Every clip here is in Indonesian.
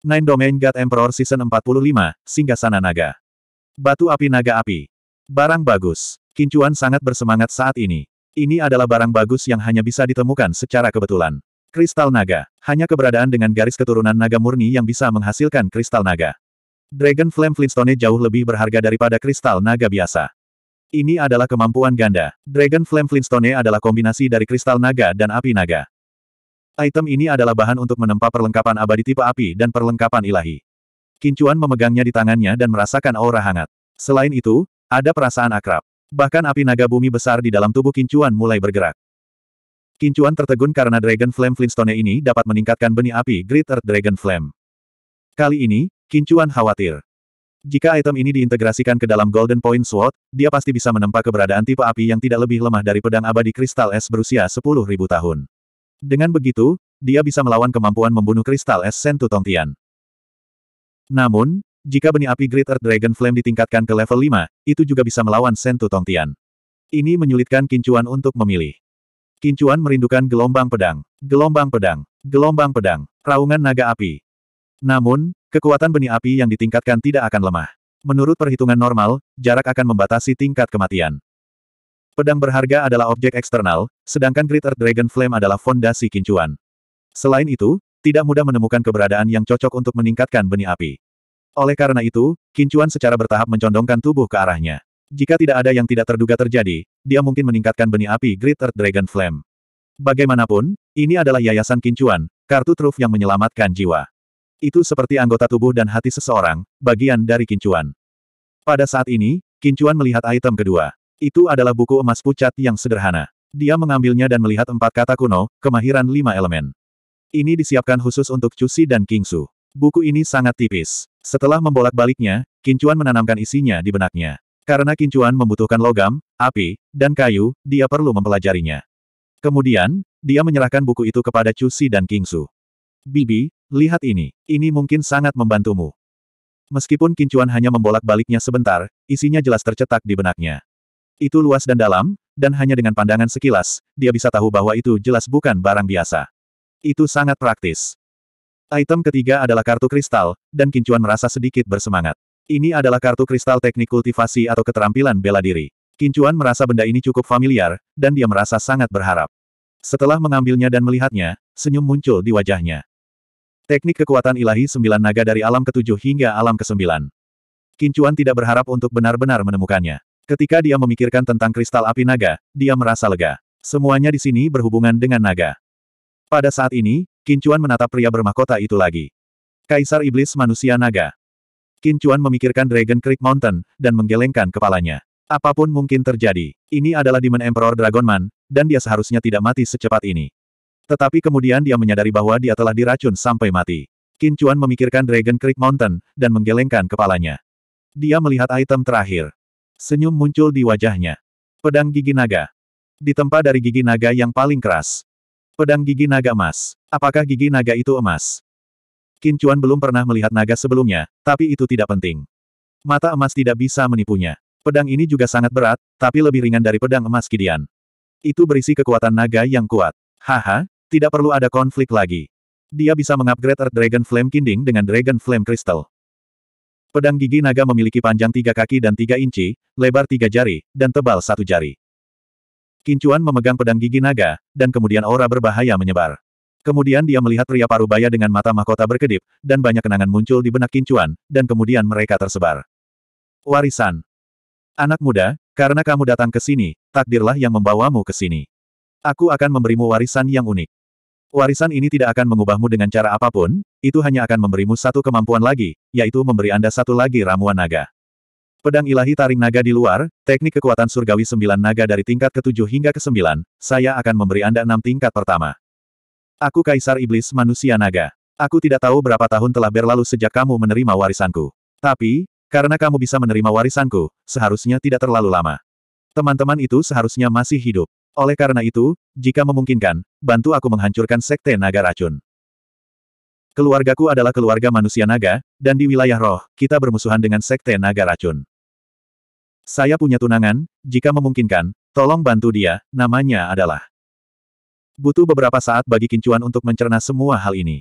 Nine Domain God Emperor Season 45, Singgasana Naga. Batu Api Naga Api. Barang bagus. Kincuan sangat bersemangat saat ini. Ini adalah barang bagus yang hanya bisa ditemukan secara kebetulan. Kristal Naga. Hanya keberadaan dengan garis keturunan naga murni yang bisa menghasilkan kristal naga. Dragon Flame Flintstone jauh lebih berharga daripada kristal naga biasa. Ini adalah kemampuan ganda. Dragon Flame Flintstone adalah kombinasi dari kristal naga dan api naga. Item ini adalah bahan untuk menempa perlengkapan abadi tipe api dan perlengkapan ilahi. Kincuan memegangnya di tangannya dan merasakan aura hangat. Selain itu, ada perasaan akrab. Bahkan api naga bumi besar di dalam tubuh Kincuan mulai bergerak. Kincuan tertegun karena Dragon Flame Flintstone ini dapat meningkatkan benih api Great Earth Dragon Flame. Kali ini, Kincuan khawatir. Jika item ini diintegrasikan ke dalam Golden Point Sword, dia pasti bisa menempa keberadaan tipe api yang tidak lebih lemah dari pedang abadi kristal es berusia 10.000 tahun. Dengan begitu, dia bisa melawan kemampuan membunuh kristal es Sentu Tongtian. Namun, jika benih api Great Earth Dragon Flame ditingkatkan ke level 5, itu juga bisa melawan Sentu Tongtian. Ini menyulitkan Kincuan untuk memilih. Kincuan merindukan gelombang pedang, gelombang pedang, gelombang pedang, raungan naga api. Namun, kekuatan benih api yang ditingkatkan tidak akan lemah. Menurut perhitungan normal, jarak akan membatasi tingkat kematian. Pedang berharga adalah objek eksternal, sedangkan Great Earth Dragon Flame adalah fondasi kincuan. Selain itu, tidak mudah menemukan keberadaan yang cocok untuk meningkatkan benih api. Oleh karena itu, kincuan secara bertahap mencondongkan tubuh ke arahnya. Jika tidak ada yang tidak terduga terjadi, dia mungkin meningkatkan benih api Great Earth Dragon Flame. Bagaimanapun, ini adalah yayasan kincuan, kartu truf yang menyelamatkan jiwa. Itu seperti anggota tubuh dan hati seseorang, bagian dari kincuan. Pada saat ini, kincuan melihat item kedua. Itu adalah buku emas pucat yang sederhana. Dia mengambilnya dan melihat empat kata kuno, kemahiran lima elemen. Ini disiapkan khusus untuk Cusi dan Kingsu. Buku ini sangat tipis. Setelah membolak-baliknya, Kincuan menanamkan isinya di benaknya. Karena Kincuan membutuhkan logam, api, dan kayu, dia perlu mempelajarinya. Kemudian, dia menyerahkan buku itu kepada Cusi dan Kingsu. Bibi, lihat ini. Ini mungkin sangat membantumu. Meskipun Kincuan hanya membolak-baliknya sebentar, isinya jelas tercetak di benaknya. Itu luas dan dalam, dan hanya dengan pandangan sekilas, dia bisa tahu bahwa itu jelas bukan barang biasa. Itu sangat praktis. Item ketiga adalah kartu kristal, dan Kincuan merasa sedikit bersemangat. Ini adalah kartu kristal teknik kultivasi atau keterampilan bela diri. Kincuan merasa benda ini cukup familiar, dan dia merasa sangat berharap. Setelah mengambilnya dan melihatnya, senyum muncul di wajahnya. Teknik kekuatan ilahi sembilan naga dari alam ketujuh hingga alam kesembilan. Kincuan tidak berharap untuk benar-benar menemukannya. Ketika dia memikirkan tentang kristal api naga, dia merasa lega. Semuanya di sini berhubungan dengan naga. Pada saat ini, Kincuan menatap pria bermahkota itu lagi. Kaisar Iblis Manusia Naga. Kincuan memikirkan Dragon Creek Mountain, dan menggelengkan kepalanya. Apapun mungkin terjadi. Ini adalah Demon Emperor Dragon Man, dan dia seharusnya tidak mati secepat ini. Tetapi kemudian dia menyadari bahwa dia telah diracun sampai mati. Kincuan memikirkan Dragon Creek Mountain, dan menggelengkan kepalanya. Dia melihat item terakhir. Senyum muncul di wajahnya. Pedang gigi naga. Ditempa dari gigi naga yang paling keras. Pedang gigi naga emas. Apakah gigi naga itu emas? Kincuan belum pernah melihat naga sebelumnya, tapi itu tidak penting. Mata emas tidak bisa menipunya. Pedang ini juga sangat berat, tapi lebih ringan dari pedang emas Kidian. Itu berisi kekuatan naga yang kuat. Haha, tidak perlu ada konflik lagi. Dia bisa mengupgrade Earth Dragon Flame Kinding dengan Dragon Flame Crystal. Pedang gigi naga memiliki panjang tiga kaki dan tiga inci, lebar tiga jari, dan tebal satu jari. Kincuan memegang pedang gigi naga, dan kemudian aura berbahaya menyebar. Kemudian dia melihat pria parubaya dengan mata mahkota berkedip, dan banyak kenangan muncul di benak Kincuan, dan kemudian mereka tersebar. Warisan. Anak muda, karena kamu datang ke sini, takdirlah yang membawamu ke sini. Aku akan memberimu warisan yang unik. Warisan ini tidak akan mengubahmu dengan cara apapun, itu hanya akan memberimu satu kemampuan lagi, yaitu memberi Anda satu lagi ramuan naga. Pedang ilahi taring naga di luar, teknik kekuatan surgawi sembilan naga dari tingkat ke ketujuh hingga ke sembilan, saya akan memberi Anda enam tingkat pertama. Aku Kaisar Iblis Manusia Naga. Aku tidak tahu berapa tahun telah berlalu sejak kamu menerima warisanku. Tapi, karena kamu bisa menerima warisanku, seharusnya tidak terlalu lama. Teman-teman itu seharusnya masih hidup. Oleh karena itu, jika memungkinkan, bantu aku menghancurkan Sekte Naga Racun. Keluargaku adalah keluarga manusia naga, dan di wilayah roh, kita bermusuhan dengan Sekte Naga Racun. Saya punya tunangan, jika memungkinkan, tolong bantu dia, namanya adalah. Butuh beberapa saat bagi Kincuan untuk mencerna semua hal ini.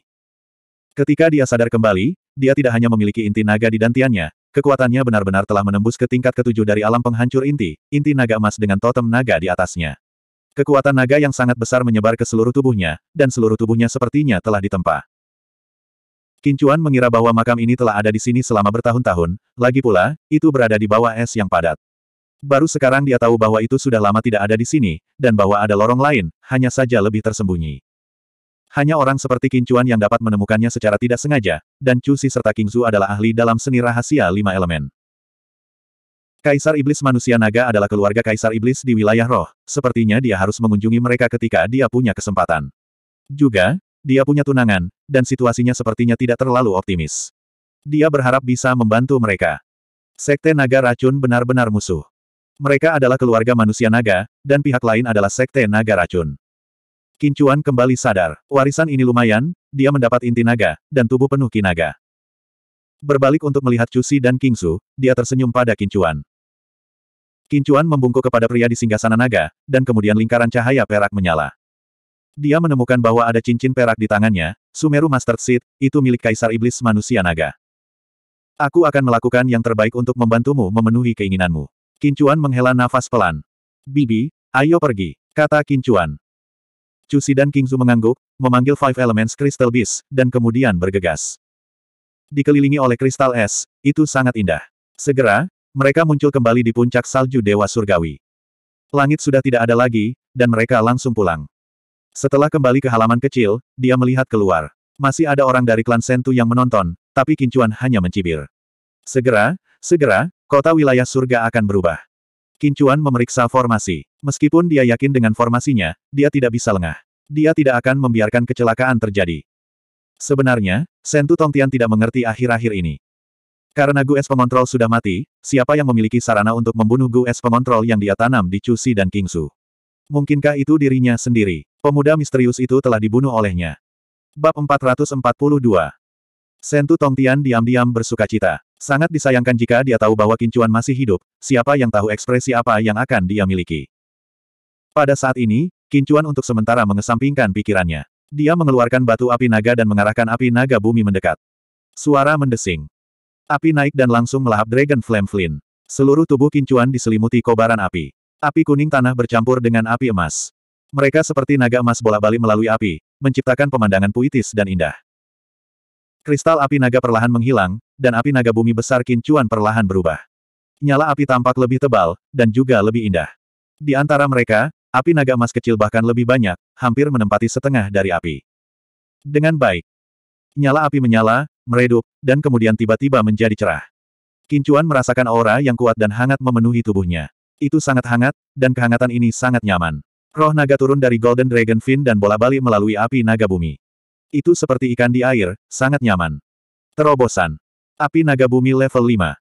Ketika dia sadar kembali, dia tidak hanya memiliki inti naga di dantiannya, kekuatannya benar-benar telah menembus ke tingkat ketujuh dari alam penghancur inti, inti naga emas dengan totem naga di atasnya. Kekuatan naga yang sangat besar menyebar ke seluruh tubuhnya, dan seluruh tubuhnya sepertinya telah ditempa. Kincuan mengira bahwa makam ini telah ada di sini selama bertahun-tahun, lagi pula, itu berada di bawah es yang padat. Baru sekarang dia tahu bahwa itu sudah lama tidak ada di sini, dan bahwa ada lorong lain, hanya saja lebih tersembunyi. Hanya orang seperti Kincuan yang dapat menemukannya secara tidak sengaja, dan Chu Si serta Kingzu adalah ahli dalam seni rahasia lima elemen. Kaisar Iblis Manusia Naga adalah keluarga Kaisar Iblis di wilayah roh, sepertinya dia harus mengunjungi mereka ketika dia punya kesempatan. Juga, dia punya tunangan, dan situasinya sepertinya tidak terlalu optimis. Dia berharap bisa membantu mereka. Sekte Naga Racun benar-benar musuh. Mereka adalah keluarga manusia naga, dan pihak lain adalah sekte naga racun. Kincuan kembali sadar, warisan ini lumayan, dia mendapat inti naga, dan tubuh penuh kinaga. Berbalik untuk melihat Cusi dan Kingsu, dia tersenyum pada Kincuan. Kincuan membungkuk kepada pria di singgasana naga, dan kemudian lingkaran cahaya perak menyala. Dia menemukan bahwa ada cincin perak di tangannya, Sumeru Master Seed, itu milik Kaisar Iblis Manusia Naga. Aku akan melakukan yang terbaik untuk membantumu memenuhi keinginanmu. Kincuan menghela nafas pelan. Bibi, ayo pergi, kata Kincuan. Cusi dan Kingzu mengangguk, memanggil Five Elements Crystal Beast, dan kemudian bergegas. Dikelilingi oleh kristal es, itu sangat indah. Segera, mereka muncul kembali di puncak salju Dewa Surgawi. Langit sudah tidak ada lagi, dan mereka langsung pulang. Setelah kembali ke halaman kecil, dia melihat keluar. Masih ada orang dari klan Sentu yang menonton, tapi Kincuan hanya mencibir. Segera, segera, kota wilayah surga akan berubah. Kincuan memeriksa formasi. Meskipun dia yakin dengan formasinya, dia tidak bisa lengah. Dia tidak akan membiarkan kecelakaan terjadi. Sebenarnya, Sentu Tongtian tidak mengerti akhir-akhir ini. Karena Gu Es Pengontrol sudah mati, siapa yang memiliki sarana untuk membunuh Gu Es Pengontrol yang dia tanam di Cusi dan Kingsu? Mungkinkah itu dirinya sendiri? Pemuda misterius itu telah dibunuh olehnya. Bab 442 Sentu Tongtian diam-diam bersuka cita. Sangat disayangkan jika dia tahu bahwa Kincuan masih hidup, siapa yang tahu ekspresi apa yang akan dia miliki. Pada saat ini, Kincuan untuk sementara mengesampingkan pikirannya. Dia mengeluarkan batu api naga dan mengarahkan api naga bumi mendekat. Suara mendesing. Api naik dan langsung melahap Dragon Flame Flynn. Seluruh tubuh kincuan diselimuti kobaran api. Api kuning tanah bercampur dengan api emas. Mereka seperti naga emas bola-bali melalui api, menciptakan pemandangan puitis dan indah. Kristal api naga perlahan menghilang, dan api naga bumi besar kincuan perlahan berubah. Nyala api tampak lebih tebal, dan juga lebih indah. Di antara mereka, api naga emas kecil bahkan lebih banyak, hampir menempati setengah dari api. Dengan baik, nyala api menyala, meredup, dan kemudian tiba-tiba menjadi cerah. Kincuan merasakan aura yang kuat dan hangat memenuhi tubuhnya. Itu sangat hangat, dan kehangatan ini sangat nyaman. Roh naga turun dari Golden Dragon Fin dan bola balik melalui api naga bumi. Itu seperti ikan di air, sangat nyaman. Terobosan. Api naga bumi level 5.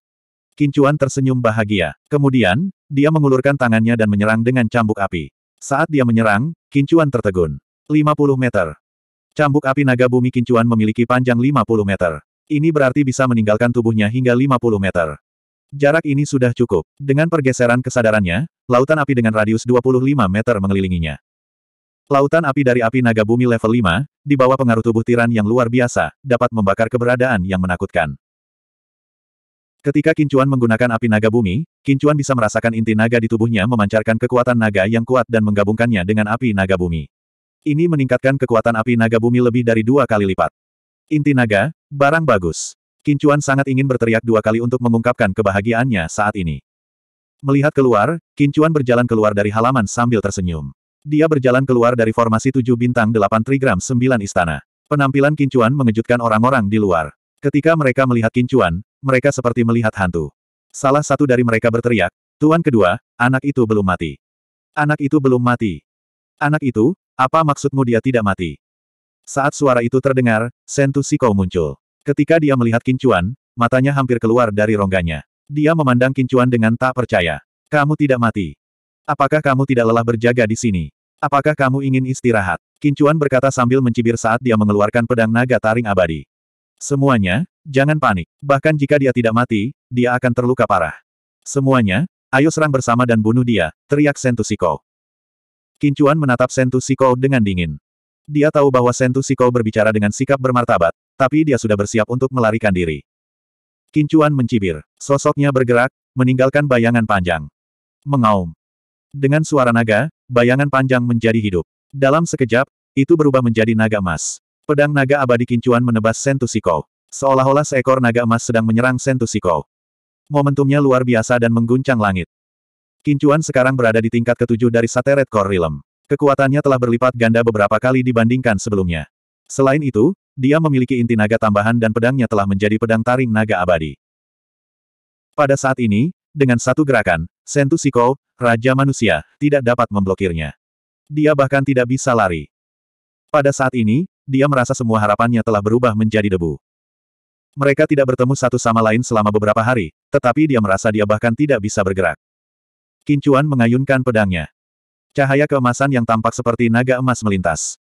Kincuan tersenyum bahagia. Kemudian, dia mengulurkan tangannya dan menyerang dengan cambuk api. Saat dia menyerang, Kincuan tertegun. 50 meter. Cambuk api naga bumi kincuan memiliki panjang 50 meter. Ini berarti bisa meninggalkan tubuhnya hingga 50 meter. Jarak ini sudah cukup. Dengan pergeseran kesadarannya, lautan api dengan radius 25 meter mengelilinginya. Lautan api dari api naga bumi level 5, di bawah pengaruh tubuh tiran yang luar biasa, dapat membakar keberadaan yang menakutkan. Ketika Kincuan menggunakan api naga bumi, Kincuan bisa merasakan inti naga di tubuhnya memancarkan kekuatan naga yang kuat dan menggabungkannya dengan api naga bumi. Ini meningkatkan kekuatan api naga bumi lebih dari dua kali lipat. Inti naga, barang bagus. Kincuan sangat ingin berteriak dua kali untuk mengungkapkan kebahagiaannya saat ini. Melihat keluar, Kincuan berjalan keluar dari halaman sambil tersenyum. Dia berjalan keluar dari formasi tujuh bintang delapan trigram sembilan istana. Penampilan Kincuan mengejutkan orang-orang di luar. Ketika mereka melihat Kincuan, mereka seperti melihat hantu. Salah satu dari mereka berteriak, Tuan kedua, anak itu belum mati. Anak itu belum mati. Anak itu, apa maksudmu dia tidak mati? Saat suara itu terdengar, Sentu Siko muncul. Ketika dia melihat Kincuan, matanya hampir keluar dari rongganya. Dia memandang Kincuan dengan tak percaya. Kamu tidak mati. Apakah kamu tidak lelah berjaga di sini? Apakah kamu ingin istirahat? Kincuan berkata sambil mencibir saat dia mengeluarkan pedang naga taring abadi. Semuanya, jangan panik. Bahkan jika dia tidak mati, dia akan terluka parah. Semuanya, ayo serang bersama dan bunuh dia, teriak Sentusiko. Kincuan menatap Sentu Siko dengan dingin. Dia tahu bahwa Sentu Siko berbicara dengan sikap bermartabat, tapi dia sudah bersiap untuk melarikan diri. Kincuan mencibir. Sosoknya bergerak, meninggalkan bayangan panjang. Mengaum. Dengan suara naga, bayangan panjang menjadi hidup. Dalam sekejap, itu berubah menjadi naga emas. Pedang naga abadi Kincuan menebas Sentu Siko. Seolah-olah seekor naga emas sedang menyerang Sentu Siko. Momentumnya luar biasa dan mengguncang langit. Kincuan sekarang berada di tingkat ketujuh dari Red Core Realm. Kekuatannya telah berlipat ganda beberapa kali dibandingkan sebelumnya. Selain itu, dia memiliki inti naga tambahan dan pedangnya telah menjadi pedang taring naga abadi. Pada saat ini, dengan satu gerakan, Sentu Siko, Raja Manusia, tidak dapat memblokirnya. Dia bahkan tidak bisa lari. Pada saat ini, dia merasa semua harapannya telah berubah menjadi debu. Mereka tidak bertemu satu sama lain selama beberapa hari, tetapi dia merasa dia bahkan tidak bisa bergerak. Kincuan mengayunkan pedangnya. Cahaya keemasan yang tampak seperti naga emas melintas.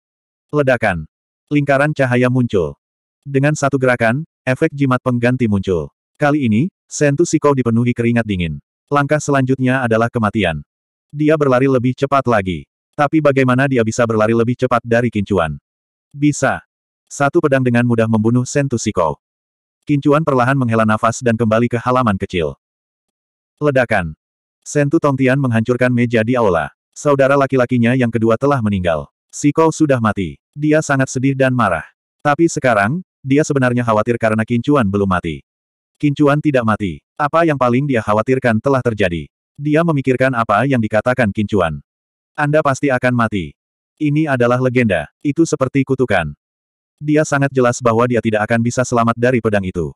Ledakan. Lingkaran cahaya muncul. Dengan satu gerakan, efek jimat pengganti muncul. Kali ini, Sentu Siko dipenuhi keringat dingin. Langkah selanjutnya adalah kematian. Dia berlari lebih cepat lagi. Tapi bagaimana dia bisa berlari lebih cepat dari Kincuan? Bisa. Satu pedang dengan mudah membunuh Sentu Siko. Kincuan perlahan menghela nafas dan kembali ke halaman kecil. Ledakan. Sentu Tongtian menghancurkan meja di aula. Saudara laki-lakinya yang kedua telah meninggal. Si Kou sudah mati. Dia sangat sedih dan marah. Tapi sekarang, dia sebenarnya khawatir karena Kincuan belum mati. Kincuan tidak mati. Apa yang paling dia khawatirkan telah terjadi. Dia memikirkan apa yang dikatakan Kincuan. Anda pasti akan mati. Ini adalah legenda. Itu seperti kutukan. Dia sangat jelas bahwa dia tidak akan bisa selamat dari pedang itu.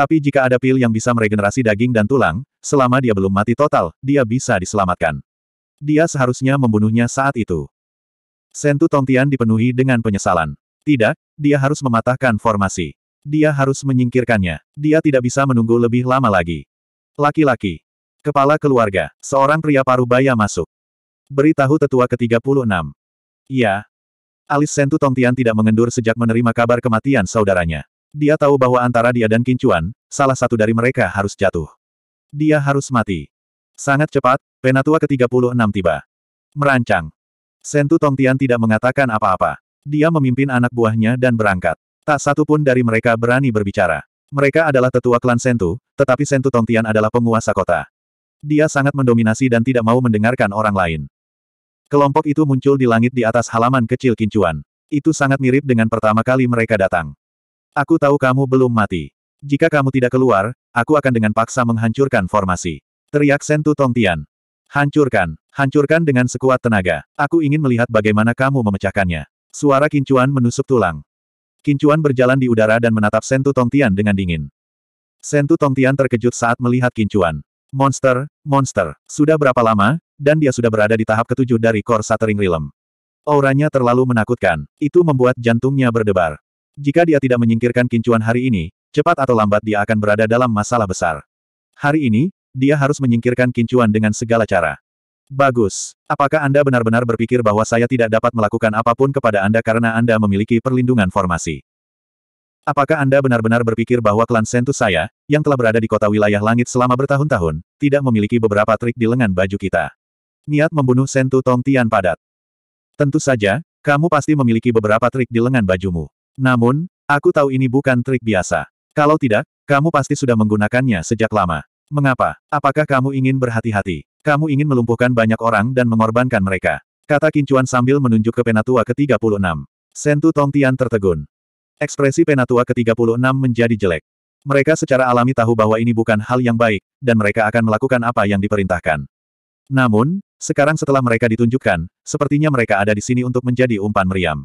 Tapi jika ada pil yang bisa meregenerasi daging dan tulang, selama dia belum mati total, dia bisa diselamatkan. Dia seharusnya membunuhnya saat itu. Sentu Tongtian dipenuhi dengan penyesalan. Tidak, dia harus mematahkan formasi. Dia harus menyingkirkannya. Dia tidak bisa menunggu lebih lama lagi. Laki-laki. Kepala keluarga. Seorang pria paruh baya masuk. Beritahu tetua ke-36. Ya. Alis Sentu Tongtian tidak mengendur sejak menerima kabar kematian saudaranya. Dia tahu bahwa antara dia dan Kincuan, salah satu dari mereka harus jatuh. Dia harus mati. Sangat cepat, penatua ke-36 tiba. Merancang. Sentu Tongtian tidak mengatakan apa-apa. Dia memimpin anak buahnya dan berangkat. Tak satu pun dari mereka berani berbicara. Mereka adalah tetua klan Sentu, tetapi Sentu Tongtian adalah penguasa kota. Dia sangat mendominasi dan tidak mau mendengarkan orang lain. Kelompok itu muncul di langit di atas halaman kecil Kincuan. Itu sangat mirip dengan pertama kali mereka datang. Aku tahu kamu belum mati. Jika kamu tidak keluar, aku akan dengan paksa menghancurkan formasi. Teriak Sentu Tongtian. Hancurkan, hancurkan dengan sekuat tenaga. Aku ingin melihat bagaimana kamu memecahkannya. Suara Kincuan menusuk tulang. Kincuan berjalan di udara dan menatap Sentu Tongtian dengan dingin. Sentu Tongtian terkejut saat melihat Kincuan. Monster, monster, sudah berapa lama, dan dia sudah berada di tahap ketujuh dari Core Shattering Realm. Auranya terlalu menakutkan, itu membuat jantungnya berdebar. Jika dia tidak menyingkirkan kincuan hari ini, cepat atau lambat dia akan berada dalam masalah besar. Hari ini, dia harus menyingkirkan kincuan dengan segala cara. Bagus. Apakah Anda benar-benar berpikir bahwa saya tidak dapat melakukan apapun kepada Anda karena Anda memiliki perlindungan formasi? Apakah Anda benar-benar berpikir bahwa klan Sentus saya, yang telah berada di kota wilayah langit selama bertahun-tahun, tidak memiliki beberapa trik di lengan baju kita? Niat membunuh Sentu Tongtian padat. Tentu saja, kamu pasti memiliki beberapa trik di lengan bajumu. Namun, aku tahu ini bukan trik biasa. Kalau tidak, kamu pasti sudah menggunakannya sejak lama. Mengapa? Apakah kamu ingin berhati-hati? Kamu ingin melumpuhkan banyak orang dan mengorbankan mereka. Kata Kincuan sambil menunjuk ke Penatua ke-36. Sentu Tongtian tertegun. Ekspresi Penatua ke-36 menjadi jelek. Mereka secara alami tahu bahwa ini bukan hal yang baik, dan mereka akan melakukan apa yang diperintahkan. Namun, sekarang setelah mereka ditunjukkan, sepertinya mereka ada di sini untuk menjadi umpan meriam.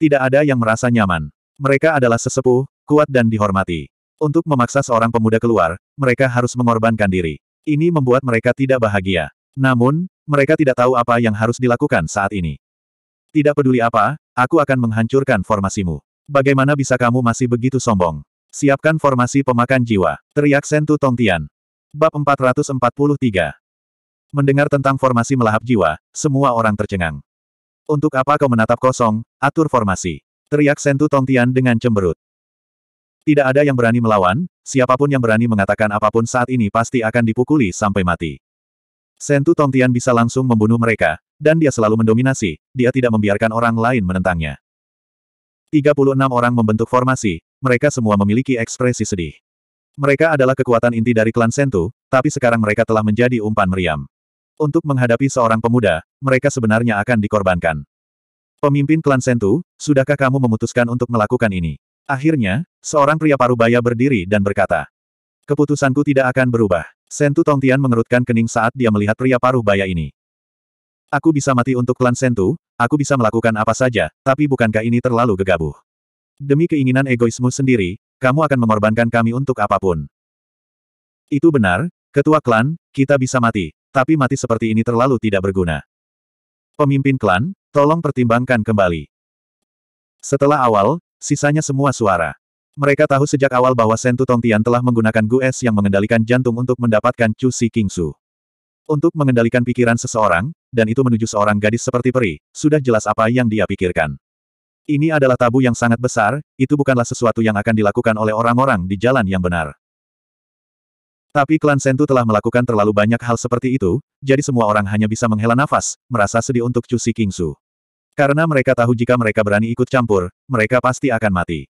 Tidak ada yang merasa nyaman. Mereka adalah sesepuh, kuat dan dihormati. Untuk memaksa seorang pemuda keluar, mereka harus mengorbankan diri. Ini membuat mereka tidak bahagia. Namun, mereka tidak tahu apa yang harus dilakukan saat ini. Tidak peduli apa, aku akan menghancurkan formasimu. Bagaimana bisa kamu masih begitu sombong? Siapkan formasi pemakan jiwa, teriak Sentu Tongtian. Bab 443 Mendengar tentang formasi melahap jiwa, semua orang tercengang. Untuk apa kau menatap kosong, atur formasi. Teriak Sentu Tongtian dengan cemberut. Tidak ada yang berani melawan, siapapun yang berani mengatakan apapun saat ini pasti akan dipukuli sampai mati. Sentu Tongtian bisa langsung membunuh mereka, dan dia selalu mendominasi, dia tidak membiarkan orang lain menentangnya. 36 orang membentuk formasi, mereka semua memiliki ekspresi sedih. Mereka adalah kekuatan inti dari klan Sentu, tapi sekarang mereka telah menjadi umpan meriam. Untuk menghadapi seorang pemuda, mereka sebenarnya akan dikorbankan. Pemimpin klan Sentu, sudahkah kamu memutuskan untuk melakukan ini? Akhirnya, seorang pria parubaya berdiri dan berkata, Keputusanku tidak akan berubah. Sentu Tongtian mengerutkan kening saat dia melihat pria parubaya ini. Aku bisa mati untuk klan Sentu, aku bisa melakukan apa saja, tapi bukankah ini terlalu gegabah? Demi keinginan egoismu sendiri, kamu akan mengorbankan kami untuk apapun. Itu benar, ketua klan, kita bisa mati, tapi mati seperti ini terlalu tidak berguna. Pemimpin klan, tolong pertimbangkan kembali. Setelah awal, sisanya semua suara. Mereka tahu sejak awal bahwa Sentu Tongtian telah menggunakan Gues yang mengendalikan jantung untuk mendapatkan Chu Si Kingsu. Untuk mengendalikan pikiran seseorang, dan itu menuju seorang gadis seperti peri, sudah jelas apa yang dia pikirkan. Ini adalah tabu yang sangat besar, itu bukanlah sesuatu yang akan dilakukan oleh orang-orang di jalan yang benar. Tapi klan Sentu telah melakukan terlalu banyak hal seperti itu, jadi semua orang hanya bisa menghela nafas, merasa sedih untuk Cusi Kingsu. Karena mereka tahu jika mereka berani ikut campur, mereka pasti akan mati.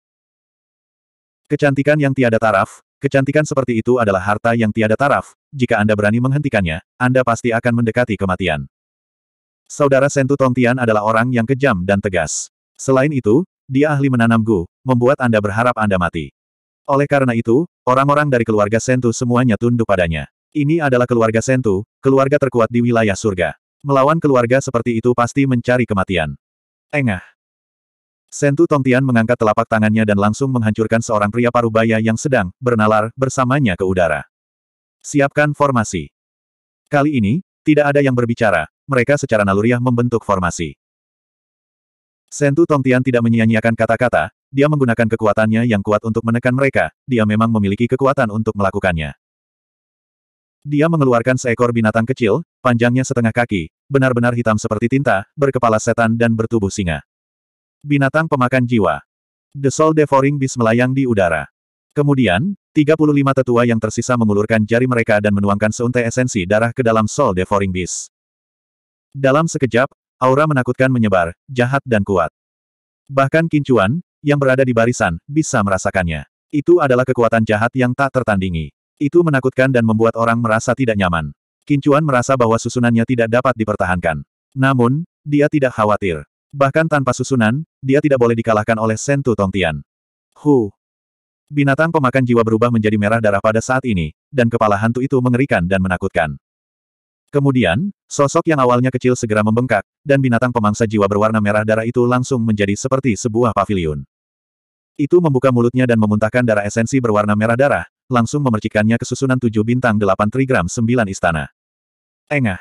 Kecantikan yang tiada taraf, kecantikan seperti itu adalah harta yang tiada taraf, jika Anda berani menghentikannya, Anda pasti akan mendekati kematian. Saudara Sentu Tongtian adalah orang yang kejam dan tegas. Selain itu, dia ahli menanam gu, membuat Anda berharap Anda mati. Oleh karena itu, orang-orang dari keluarga Sentu semuanya tunduk padanya. Ini adalah keluarga Sentu, keluarga terkuat di wilayah surga. Melawan keluarga seperti itu pasti mencari kematian. Engah. Sentu Tongtian mengangkat telapak tangannya dan langsung menghancurkan seorang pria Parubaya yang sedang bernalar bersamanya ke udara. Siapkan formasi. Kali ini, tidak ada yang berbicara, mereka secara naluriah membentuk formasi. Sentu Tongtian tidak menyia-nyiakan kata-kata, dia menggunakan kekuatannya yang kuat untuk menekan mereka, dia memang memiliki kekuatan untuk melakukannya. Dia mengeluarkan seekor binatang kecil, panjangnya setengah kaki, benar-benar hitam seperti tinta, berkepala setan dan bertubuh singa. Binatang pemakan jiwa. The Soul Devouring Beast melayang di udara. Kemudian, 35 tetua yang tersisa mengulurkan jari mereka dan menuangkan seuntai esensi darah ke dalam Soul Devouring Beast. Dalam sekejap, aura menakutkan menyebar, jahat dan kuat. Bahkan Kincuan, yang berada di barisan, bisa merasakannya. Itu adalah kekuatan jahat yang tak tertandingi. Itu menakutkan dan membuat orang merasa tidak nyaman. Kincuan merasa bahwa susunannya tidak dapat dipertahankan. Namun, dia tidak khawatir. Bahkan tanpa susunan, dia tidak boleh dikalahkan oleh Sentu Tongtian. Hu. Binatang pemakan jiwa berubah menjadi merah darah pada saat ini, dan kepala hantu itu mengerikan dan menakutkan. Kemudian, sosok yang awalnya kecil segera membengkak, dan binatang pemangsa jiwa berwarna merah darah itu langsung menjadi seperti sebuah pavilion. Itu membuka mulutnya dan memuntahkan darah esensi berwarna merah darah, langsung memercikannya ke susunan tujuh bintang delapan trigram sembilan istana. Engah.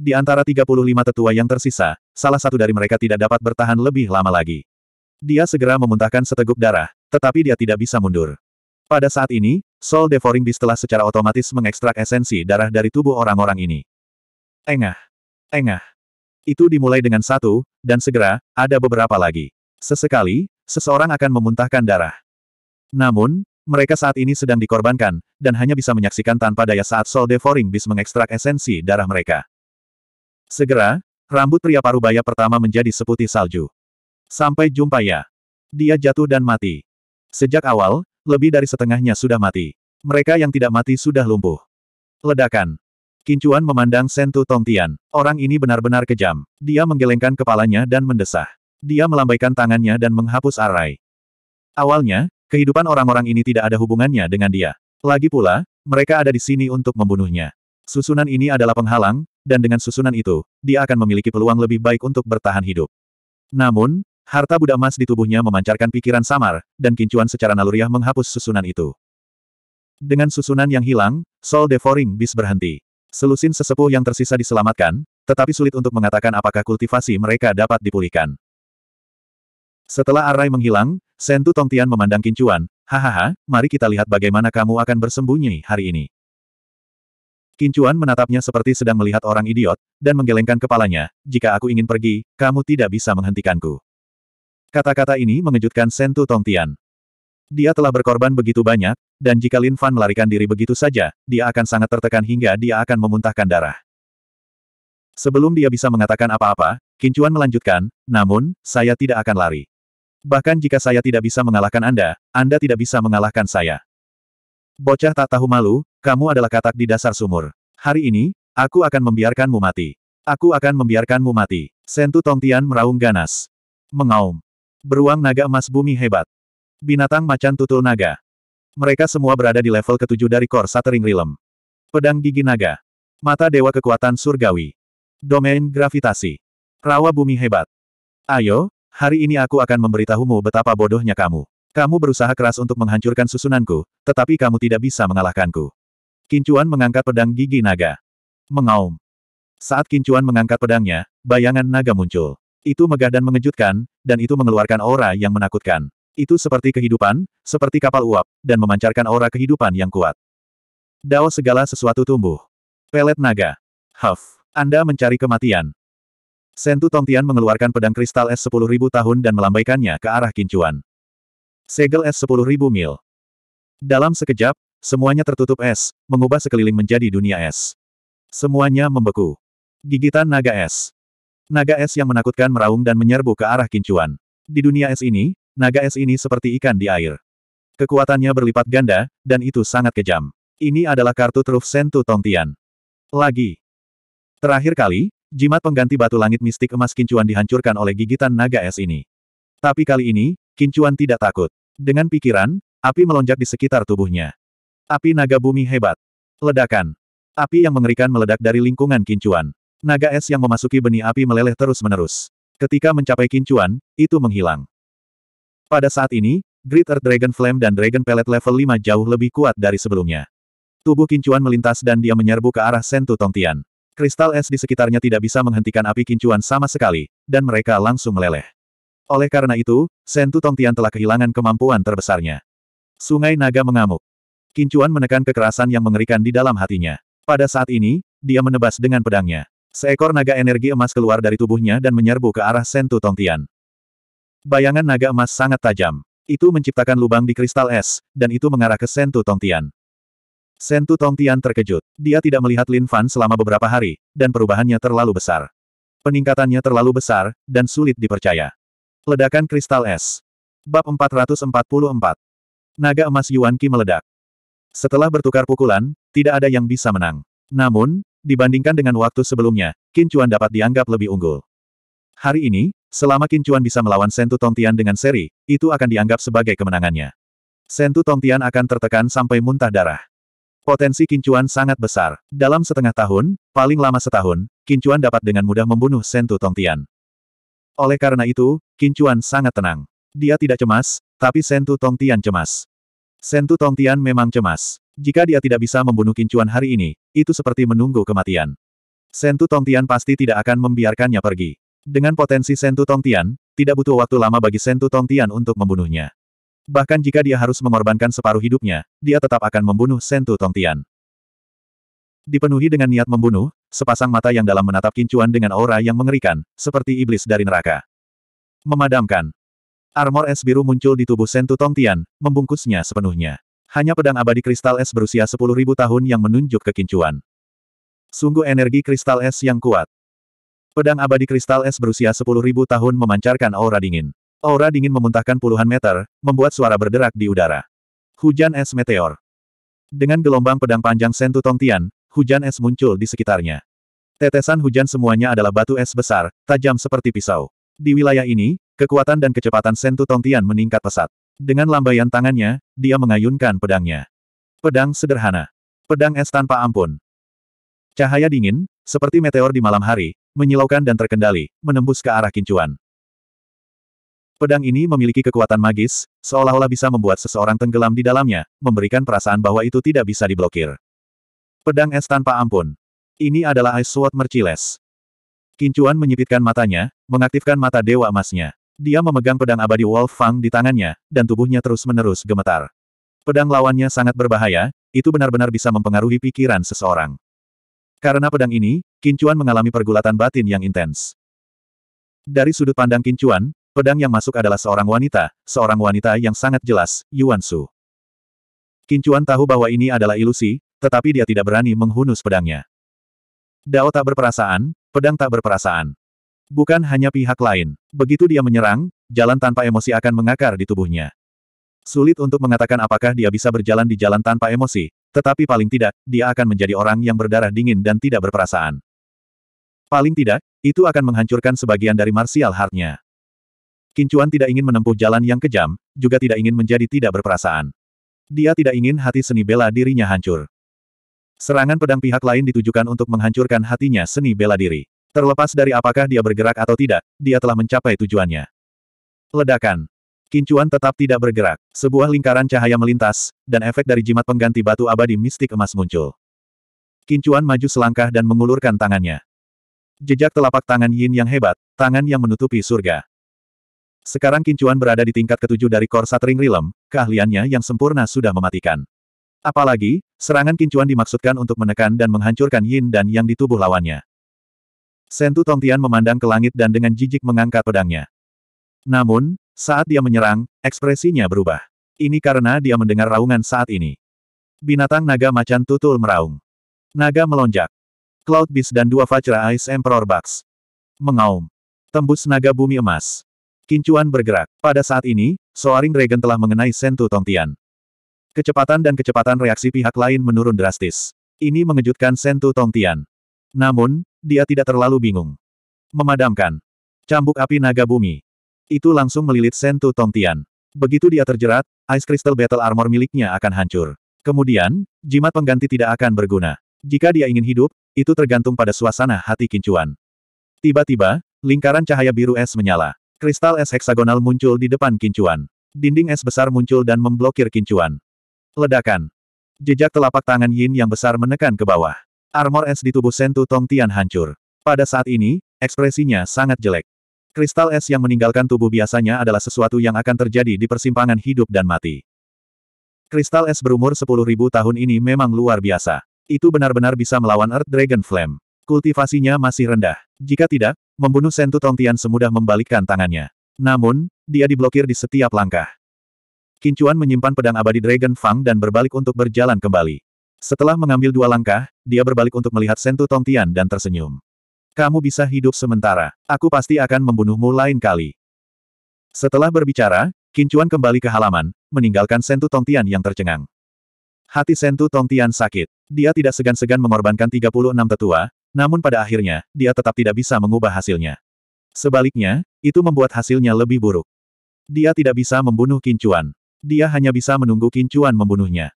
Di antara 35 tetua yang tersisa, salah satu dari mereka tidak dapat bertahan lebih lama lagi. Dia segera memuntahkan seteguk darah, tetapi dia tidak bisa mundur. Pada saat ini, Soul Devouring Beast telah secara otomatis mengekstrak esensi darah dari tubuh orang-orang ini. Engah. Engah. Itu dimulai dengan satu, dan segera, ada beberapa lagi. Sesekali, seseorang akan memuntahkan darah. Namun, mereka saat ini sedang dikorbankan, dan hanya bisa menyaksikan tanpa daya saat Soul Devouring Beast mengekstrak esensi darah mereka. Segera, rambut pria parubaya pertama menjadi seputih salju. Sampai jumpa ya. Dia jatuh dan mati. Sejak awal, lebih dari setengahnya sudah mati. Mereka yang tidak mati sudah lumpuh. Ledakan. Kincuan memandang Sentu Tongtian. Orang ini benar-benar kejam. Dia menggelengkan kepalanya dan mendesah. Dia melambaikan tangannya dan menghapus arai. Awalnya, kehidupan orang-orang ini tidak ada hubungannya dengan dia. Lagi pula, mereka ada di sini untuk membunuhnya. Susunan ini adalah penghalang, dan dengan susunan itu, dia akan memiliki peluang lebih baik untuk bertahan hidup. Namun, Harta Buddha emas di tubuhnya memancarkan pikiran samar, dan kincuan secara naluriah menghapus susunan itu. Dengan susunan yang hilang, Soul Devouring Beast berhenti. Selusin sesepuh yang tersisa diselamatkan, tetapi sulit untuk mengatakan apakah kultivasi mereka dapat dipulihkan. Setelah Arai menghilang, Sentu Tongtian memandang Kincuan, hahaha, mari kita lihat bagaimana kamu akan bersembunyi hari ini. Kincuan menatapnya seperti sedang melihat orang idiot, dan menggelengkan kepalanya, jika aku ingin pergi, kamu tidak bisa menghentikanku. Kata-kata ini mengejutkan Sentu Tongtian. Dia telah berkorban begitu banyak, dan jika Lin Fan melarikan diri begitu saja, dia akan sangat tertekan hingga dia akan memuntahkan darah. Sebelum dia bisa mengatakan apa-apa, Kincuan melanjutkan, namun, saya tidak akan lari. Bahkan jika saya tidak bisa mengalahkan Anda, Anda tidak bisa mengalahkan saya. Bocah tak tahu malu, kamu adalah katak di dasar sumur. Hari ini, aku akan membiarkanmu mati. Aku akan membiarkanmu mati. Sentu Tongtian meraung ganas. Mengaum. Beruang naga emas bumi hebat. Binatang macan tutul naga. Mereka semua berada di level ketujuh dari Kor Satering Realm. Pedang gigi naga. Mata dewa kekuatan surgawi. Domain gravitasi. Rawa bumi hebat. Ayo, hari ini aku akan memberitahumu betapa bodohnya kamu. Kamu berusaha keras untuk menghancurkan susunanku, tetapi kamu tidak bisa mengalahkanku. Kincuan mengangkat pedang gigi naga. Mengaum. Saat Kincuan mengangkat pedangnya, bayangan naga muncul. Itu megah dan mengejutkan, dan itu mengeluarkan aura yang menakutkan. Itu seperti kehidupan, seperti kapal uap, dan memancarkan aura kehidupan yang kuat. Dao segala sesuatu tumbuh. Pelet naga. Huff. Anda mencari kematian. Sentu Tongtian mengeluarkan pedang kristal S10.000 tahun dan melambaikannya ke arah kincuan. Segel S10.000 mil. Dalam sekejap, semuanya tertutup es, mengubah sekeliling menjadi dunia es. Semuanya membeku. Gigitan naga es. Naga es yang menakutkan meraung dan menyerbu ke arah kincuan. Di dunia es ini, naga es ini seperti ikan di air. Kekuatannya berlipat ganda, dan itu sangat kejam. Ini adalah kartu truf Sentu Tongtian. Lagi. Terakhir kali, jimat pengganti batu langit mistik emas kincuan dihancurkan oleh gigitan naga es ini. Tapi kali ini, kincuan tidak takut. Dengan pikiran, api melonjak di sekitar tubuhnya. Api naga bumi hebat. Ledakan. Api yang mengerikan meledak dari lingkungan kincuan. Naga es yang memasuki benih api meleleh terus-menerus. Ketika mencapai kincuan, itu menghilang. Pada saat ini, Great Earth Dragon Flame dan Dragon Pellet level 5 jauh lebih kuat dari sebelumnya. Tubuh kincuan melintas dan dia menyerbu ke arah Sentu Tongtian. Kristal es di sekitarnya tidak bisa menghentikan api kincuan sama sekali, dan mereka langsung meleleh. Oleh karena itu, Sentu Tongtian telah kehilangan kemampuan terbesarnya. Sungai Naga mengamuk. Kincuan menekan kekerasan yang mengerikan di dalam hatinya. Pada saat ini, dia menebas dengan pedangnya. Seekor naga energi emas keluar dari tubuhnya dan menyerbu ke arah Sentu Tongtian. Bayangan naga emas sangat tajam. Itu menciptakan lubang di kristal es, dan itu mengarah ke Sentu Tongtian. Sentu Tongtian terkejut. Dia tidak melihat Lin Fan selama beberapa hari, dan perubahannya terlalu besar. Peningkatannya terlalu besar, dan sulit dipercaya. Ledakan kristal es. Bab 444. Naga emas Yuan Qi meledak. Setelah bertukar pukulan, tidak ada yang bisa menang. Namun, dibandingkan dengan waktu sebelumnya, Qin Chuan dapat dianggap lebih unggul. Hari ini, selama Qin Chuan bisa melawan Sentu Tongtian dengan seri, itu akan dianggap sebagai kemenangannya. Sentu Tongtian akan tertekan sampai muntah darah. Potensi Qin Chuan sangat besar. Dalam setengah tahun, paling lama setahun, Qin Chuan dapat dengan mudah membunuh Sentu Tongtian. Oleh karena itu, Qin Chuan sangat tenang. Dia tidak cemas, tapi Sentu Tongtian cemas. Sentu Tongtian memang cemas. Jika dia tidak bisa membunuh kincuan hari ini, itu seperti menunggu kematian. Sentu Tongtian pasti tidak akan membiarkannya pergi. Dengan potensi Sentu Tongtian, tidak butuh waktu lama bagi Sentu Tongtian untuk membunuhnya. Bahkan jika dia harus mengorbankan separuh hidupnya, dia tetap akan membunuh Sentu Tongtian. Dipenuhi dengan niat membunuh, sepasang mata yang dalam menatap kincuan dengan aura yang mengerikan, seperti iblis dari neraka. Memadamkan. Armor es biru muncul di tubuh Sentu Tongtian, membungkusnya sepenuhnya. Hanya pedang abadi kristal es berusia 10.000 tahun yang menunjuk kekincuan. Sungguh energi kristal es yang kuat. Pedang abadi kristal es berusia 10.000 tahun memancarkan aura dingin. Aura dingin memuntahkan puluhan meter, membuat suara berderak di udara. Hujan es meteor. Dengan gelombang pedang panjang Sentu Tongtian, hujan es muncul di sekitarnya. Tetesan hujan semuanya adalah batu es besar, tajam seperti pisau. Di wilayah ini, Kekuatan dan kecepatan Sentu Tongtian meningkat pesat. Dengan lambaian tangannya, dia mengayunkan pedangnya. Pedang sederhana. Pedang es tanpa ampun. Cahaya dingin, seperti meteor di malam hari, menyilaukan dan terkendali, menembus ke arah kincuan. Pedang ini memiliki kekuatan magis, seolah-olah bisa membuat seseorang tenggelam di dalamnya, memberikan perasaan bahwa itu tidak bisa diblokir. Pedang es tanpa ampun. Ini adalah Ice Sword Merciless. Kincuan menyipitkan matanya, mengaktifkan mata dewa emasnya. Dia memegang pedang abadi Wolf Fang di tangannya, dan tubuhnya terus-menerus gemetar. Pedang lawannya sangat berbahaya, itu benar-benar bisa mempengaruhi pikiran seseorang. Karena pedang ini, Kincuan mengalami pergulatan batin yang intens. Dari sudut pandang Kincuan, pedang yang masuk adalah seorang wanita, seorang wanita yang sangat jelas, Yuan Su. Kincuan tahu bahwa ini adalah ilusi, tetapi dia tidak berani menghunus pedangnya. Dao tak berperasaan, pedang tak berperasaan. Bukan hanya pihak lain. Begitu dia menyerang, jalan tanpa emosi akan mengakar di tubuhnya. Sulit untuk mengatakan apakah dia bisa berjalan di jalan tanpa emosi, tetapi paling tidak, dia akan menjadi orang yang berdarah dingin dan tidak berperasaan. Paling tidak, itu akan menghancurkan sebagian dari martial heart-nya. Kincuan tidak ingin menempuh jalan yang kejam, juga tidak ingin menjadi tidak berperasaan. Dia tidak ingin hati seni bela dirinya hancur. Serangan pedang pihak lain ditujukan untuk menghancurkan hatinya seni bela diri. Terlepas dari apakah dia bergerak atau tidak, dia telah mencapai tujuannya. Ledakan. Kincuan tetap tidak bergerak. Sebuah lingkaran cahaya melintas, dan efek dari jimat pengganti batu abadi mistik emas muncul. Kincuan maju selangkah dan mengulurkan tangannya. Jejak telapak tangan Yin yang hebat, tangan yang menutupi surga. Sekarang Kincuan berada di tingkat ketujuh dari Kor ring Rilem, keahliannya yang sempurna sudah mematikan. Apalagi, serangan Kincuan dimaksudkan untuk menekan dan menghancurkan Yin dan Yang di tubuh lawannya. Sentu Tongtian memandang ke langit dan dengan jijik mengangkat pedangnya. Namun, saat dia menyerang, ekspresinya berubah. Ini karena dia mendengar raungan saat ini. Binatang naga macan tutul meraung. Naga melonjak. Cloud Beast dan dua Vajra Ice Emperor Bax, Mengaum. Tembus naga bumi emas. Kincuan bergerak. Pada saat ini, Soaring Dragon telah mengenai Sentu Tongtian. Kecepatan dan kecepatan reaksi pihak lain menurun drastis. Ini mengejutkan Sentu Tongtian. Namun, dia tidak terlalu bingung. Memadamkan. Cambuk api naga bumi. Itu langsung melilit Sentu Tongtian. Begitu dia terjerat, Ice Crystal Battle Armor miliknya akan hancur. Kemudian, jimat pengganti tidak akan berguna. Jika dia ingin hidup, itu tergantung pada suasana hati Kincuan. Tiba-tiba, lingkaran cahaya biru es menyala. Kristal es heksagonal muncul di depan Kincuan. Dinding es besar muncul dan memblokir Kincuan. Ledakan. Jejak telapak tangan Yin yang besar menekan ke bawah. Armor es di tubuh Sentu Tongtian hancur. Pada saat ini, ekspresinya sangat jelek. Kristal es yang meninggalkan tubuh biasanya adalah sesuatu yang akan terjadi di persimpangan hidup dan mati. Kristal es berumur 10.000 tahun ini memang luar biasa. Itu benar-benar bisa melawan Earth Dragon Flame. Kultivasinya masih rendah. Jika tidak, membunuh Sentu Tongtian semudah membalikkan tangannya. Namun, dia diblokir di setiap langkah. Kincuan menyimpan pedang abadi Dragon Fang dan berbalik untuk berjalan kembali. Setelah mengambil dua langkah, dia berbalik untuk melihat Sentu Tongtian dan tersenyum. Kamu bisa hidup sementara. Aku pasti akan membunuhmu lain kali. Setelah berbicara, Kincuan kembali ke halaman, meninggalkan Sentu Tongtian yang tercengang. Hati Sentu Tongtian sakit. Dia tidak segan-segan mengorbankan 36 tetua, namun pada akhirnya, dia tetap tidak bisa mengubah hasilnya. Sebaliknya, itu membuat hasilnya lebih buruk. Dia tidak bisa membunuh Kincuan. Dia hanya bisa menunggu Kincuan membunuhnya.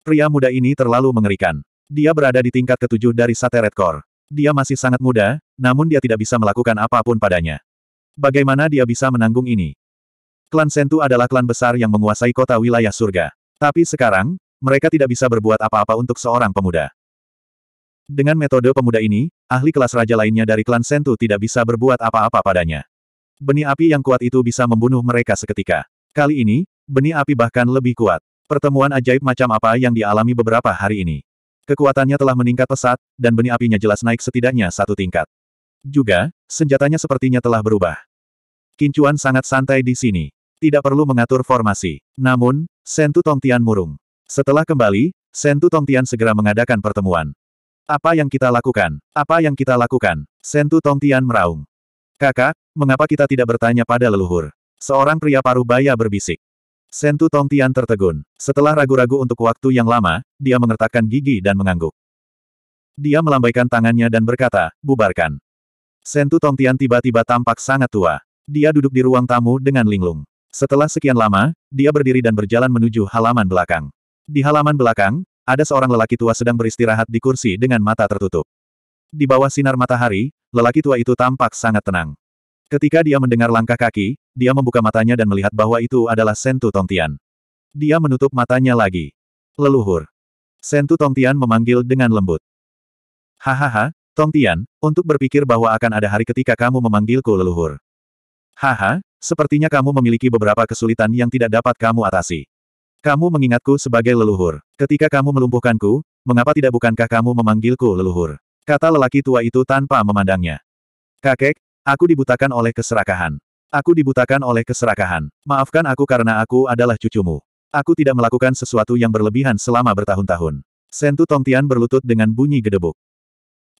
Pria muda ini terlalu mengerikan. Dia berada di tingkat ketujuh dari Sateret Core. Dia masih sangat muda, namun dia tidak bisa melakukan apapun padanya. Bagaimana dia bisa menanggung ini? Klan Sentu adalah klan besar yang menguasai kota wilayah surga. Tapi sekarang, mereka tidak bisa berbuat apa-apa untuk seorang pemuda. Dengan metode pemuda ini, ahli kelas raja lainnya dari klan Sentu tidak bisa berbuat apa-apa padanya. Benih api yang kuat itu bisa membunuh mereka seketika. Kali ini, benih api bahkan lebih kuat. Pertemuan ajaib macam apa yang dialami beberapa hari ini. Kekuatannya telah meningkat pesat, dan benih apinya jelas naik setidaknya satu tingkat. Juga, senjatanya sepertinya telah berubah. Kincuan sangat santai di sini. Tidak perlu mengatur formasi. Namun, Sentu Tongtian murung. Setelah kembali, Sentu Tongtian segera mengadakan pertemuan. Apa yang kita lakukan? Apa yang kita lakukan? Sentu Tongtian meraung. Kakak, mengapa kita tidak bertanya pada leluhur? Seorang pria paruh baya berbisik. Sentu Tongtian tertegun. Setelah ragu-ragu untuk waktu yang lama, dia mengertakkan gigi dan mengangguk. Dia melambaikan tangannya dan berkata, bubarkan. Sentu Tongtian tiba-tiba tampak sangat tua. Dia duduk di ruang tamu dengan linglung. Setelah sekian lama, dia berdiri dan berjalan menuju halaman belakang. Di halaman belakang, ada seorang lelaki tua sedang beristirahat di kursi dengan mata tertutup. Di bawah sinar matahari, lelaki tua itu tampak sangat tenang. Ketika dia mendengar langkah kaki, dia membuka matanya dan melihat bahwa itu adalah Sentu Tongtian. Dia menutup matanya lagi. Leluhur. Sentu Tongtian memanggil dengan lembut. Hahaha, Tongtian, untuk berpikir bahwa akan ada hari ketika kamu memanggilku leluhur. Haha, sepertinya kamu memiliki beberapa kesulitan yang tidak dapat kamu atasi. Kamu mengingatku sebagai leluhur. Ketika kamu melumpuhkanku, mengapa tidak bukankah kamu memanggilku leluhur? Kata lelaki tua itu tanpa memandangnya. Kakek, Aku dibutakan oleh keserakahan. Aku dibutakan oleh keserakahan. Maafkan aku karena aku adalah cucumu. Aku tidak melakukan sesuatu yang berlebihan selama bertahun-tahun. Sentu Tongtian berlutut dengan bunyi gedebuk.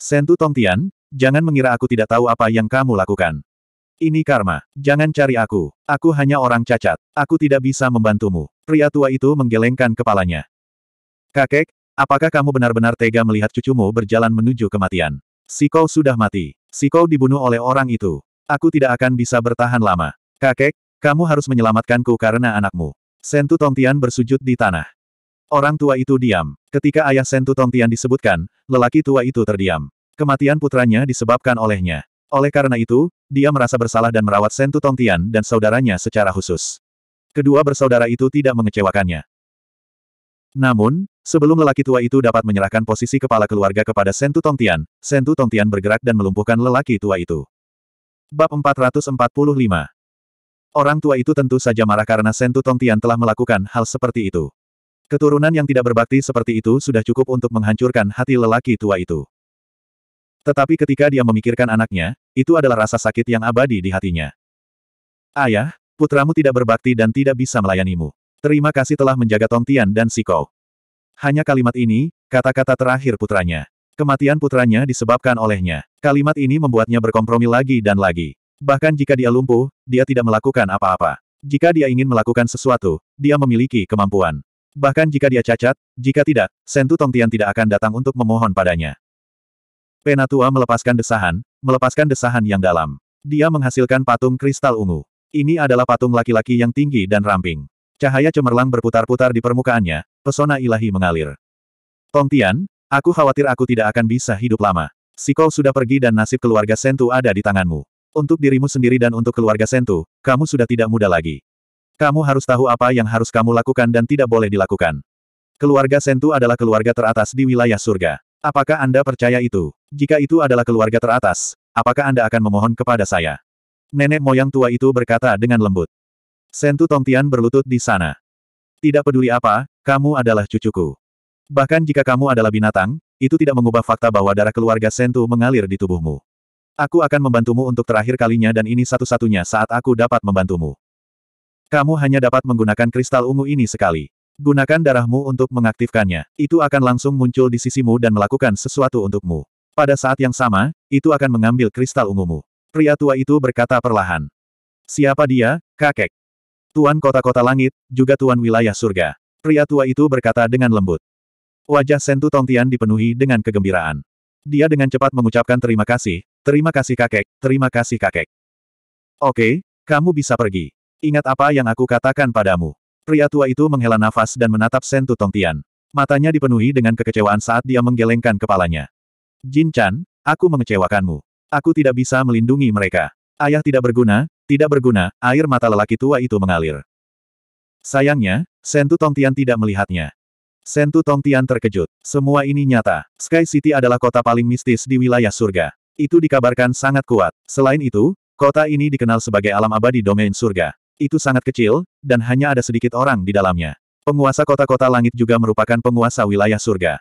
Sentu Tongtian, jangan mengira aku tidak tahu apa yang kamu lakukan. Ini karma. Jangan cari aku. Aku hanya orang cacat. Aku tidak bisa membantumu. Pria tua itu menggelengkan kepalanya. Kakek, apakah kamu benar-benar tega melihat cucumu berjalan menuju kematian? Si kau sudah mati. Siko dibunuh oleh orang itu. Aku tidak akan bisa bertahan lama. Kakek, kamu harus menyelamatkanku karena anakmu. Sentu Tongtian bersujud di tanah. Orang tua itu diam. Ketika ayah Sentu Tongtian disebutkan, lelaki tua itu terdiam. Kematian putranya disebabkan olehnya. Oleh karena itu, dia merasa bersalah dan merawat Sentu Tongtian dan saudaranya secara khusus. Kedua bersaudara itu tidak mengecewakannya. Namun, sebelum lelaki tua itu dapat menyerahkan posisi kepala keluarga kepada Sentu Tongtian, Sentu Tongtian bergerak dan melumpuhkan lelaki tua itu. Bab 445 Orang tua itu tentu saja marah karena Sentu Tongtian telah melakukan hal seperti itu. Keturunan yang tidak berbakti seperti itu sudah cukup untuk menghancurkan hati lelaki tua itu. Tetapi ketika dia memikirkan anaknya, itu adalah rasa sakit yang abadi di hatinya. Ayah, putramu tidak berbakti dan tidak bisa melayanimu. Terima kasih telah menjaga Tong Tian dan Siko. Hanya kalimat ini, kata-kata terakhir putranya. Kematian putranya disebabkan olehnya. Kalimat ini membuatnya berkompromi lagi dan lagi. Bahkan jika dia lumpuh, dia tidak melakukan apa-apa. Jika dia ingin melakukan sesuatu, dia memiliki kemampuan. Bahkan jika dia cacat, jika tidak, Sentu Tian tidak akan datang untuk memohon padanya. Penatua melepaskan desahan, melepaskan desahan yang dalam. Dia menghasilkan patung kristal ungu. Ini adalah patung laki-laki yang tinggi dan ramping. Cahaya cemerlang berputar-putar di permukaannya, pesona ilahi mengalir. Tong Tian, aku khawatir aku tidak akan bisa hidup lama. Si Kou sudah pergi dan nasib keluarga Sentu ada di tanganmu. Untuk dirimu sendiri dan untuk keluarga Sentu, kamu sudah tidak muda lagi. Kamu harus tahu apa yang harus kamu lakukan dan tidak boleh dilakukan. Keluarga Sentu adalah keluarga teratas di wilayah surga. Apakah Anda percaya itu? Jika itu adalah keluarga teratas, apakah Anda akan memohon kepada saya? Nenek moyang tua itu berkata dengan lembut. Sentu Tongtian berlutut di sana. Tidak peduli apa, kamu adalah cucuku. Bahkan jika kamu adalah binatang, itu tidak mengubah fakta bahwa darah keluarga Sentu mengalir di tubuhmu. Aku akan membantumu untuk terakhir kalinya dan ini satu-satunya saat aku dapat membantumu. Kamu hanya dapat menggunakan kristal ungu ini sekali. Gunakan darahmu untuk mengaktifkannya. Itu akan langsung muncul di sisimu dan melakukan sesuatu untukmu. Pada saat yang sama, itu akan mengambil kristal ungumu. Pria tua itu berkata perlahan. Siapa dia, kakek? Tuan kota-kota langit, juga tuan wilayah surga. Pria tua itu berkata dengan lembut. Wajah Sentu Tongtian dipenuhi dengan kegembiraan. Dia dengan cepat mengucapkan terima kasih, terima kasih kakek, terima kasih kakek. Oke, kamu bisa pergi. Ingat apa yang aku katakan padamu. Pria tua itu menghela nafas dan menatap Sentu Tongtian. Matanya dipenuhi dengan kekecewaan saat dia menggelengkan kepalanya. Jin Chan, aku mengecewakanmu. Aku tidak bisa melindungi mereka. Ayah tidak berguna, tidak berguna, air mata lelaki tua itu mengalir. Sayangnya, Sentu Tongtian tidak melihatnya. Sentu Tongtian terkejut. Semua ini nyata. Sky City adalah kota paling mistis di wilayah surga. Itu dikabarkan sangat kuat. Selain itu, kota ini dikenal sebagai alam abadi domain surga. Itu sangat kecil, dan hanya ada sedikit orang di dalamnya. Penguasa kota-kota langit juga merupakan penguasa wilayah surga.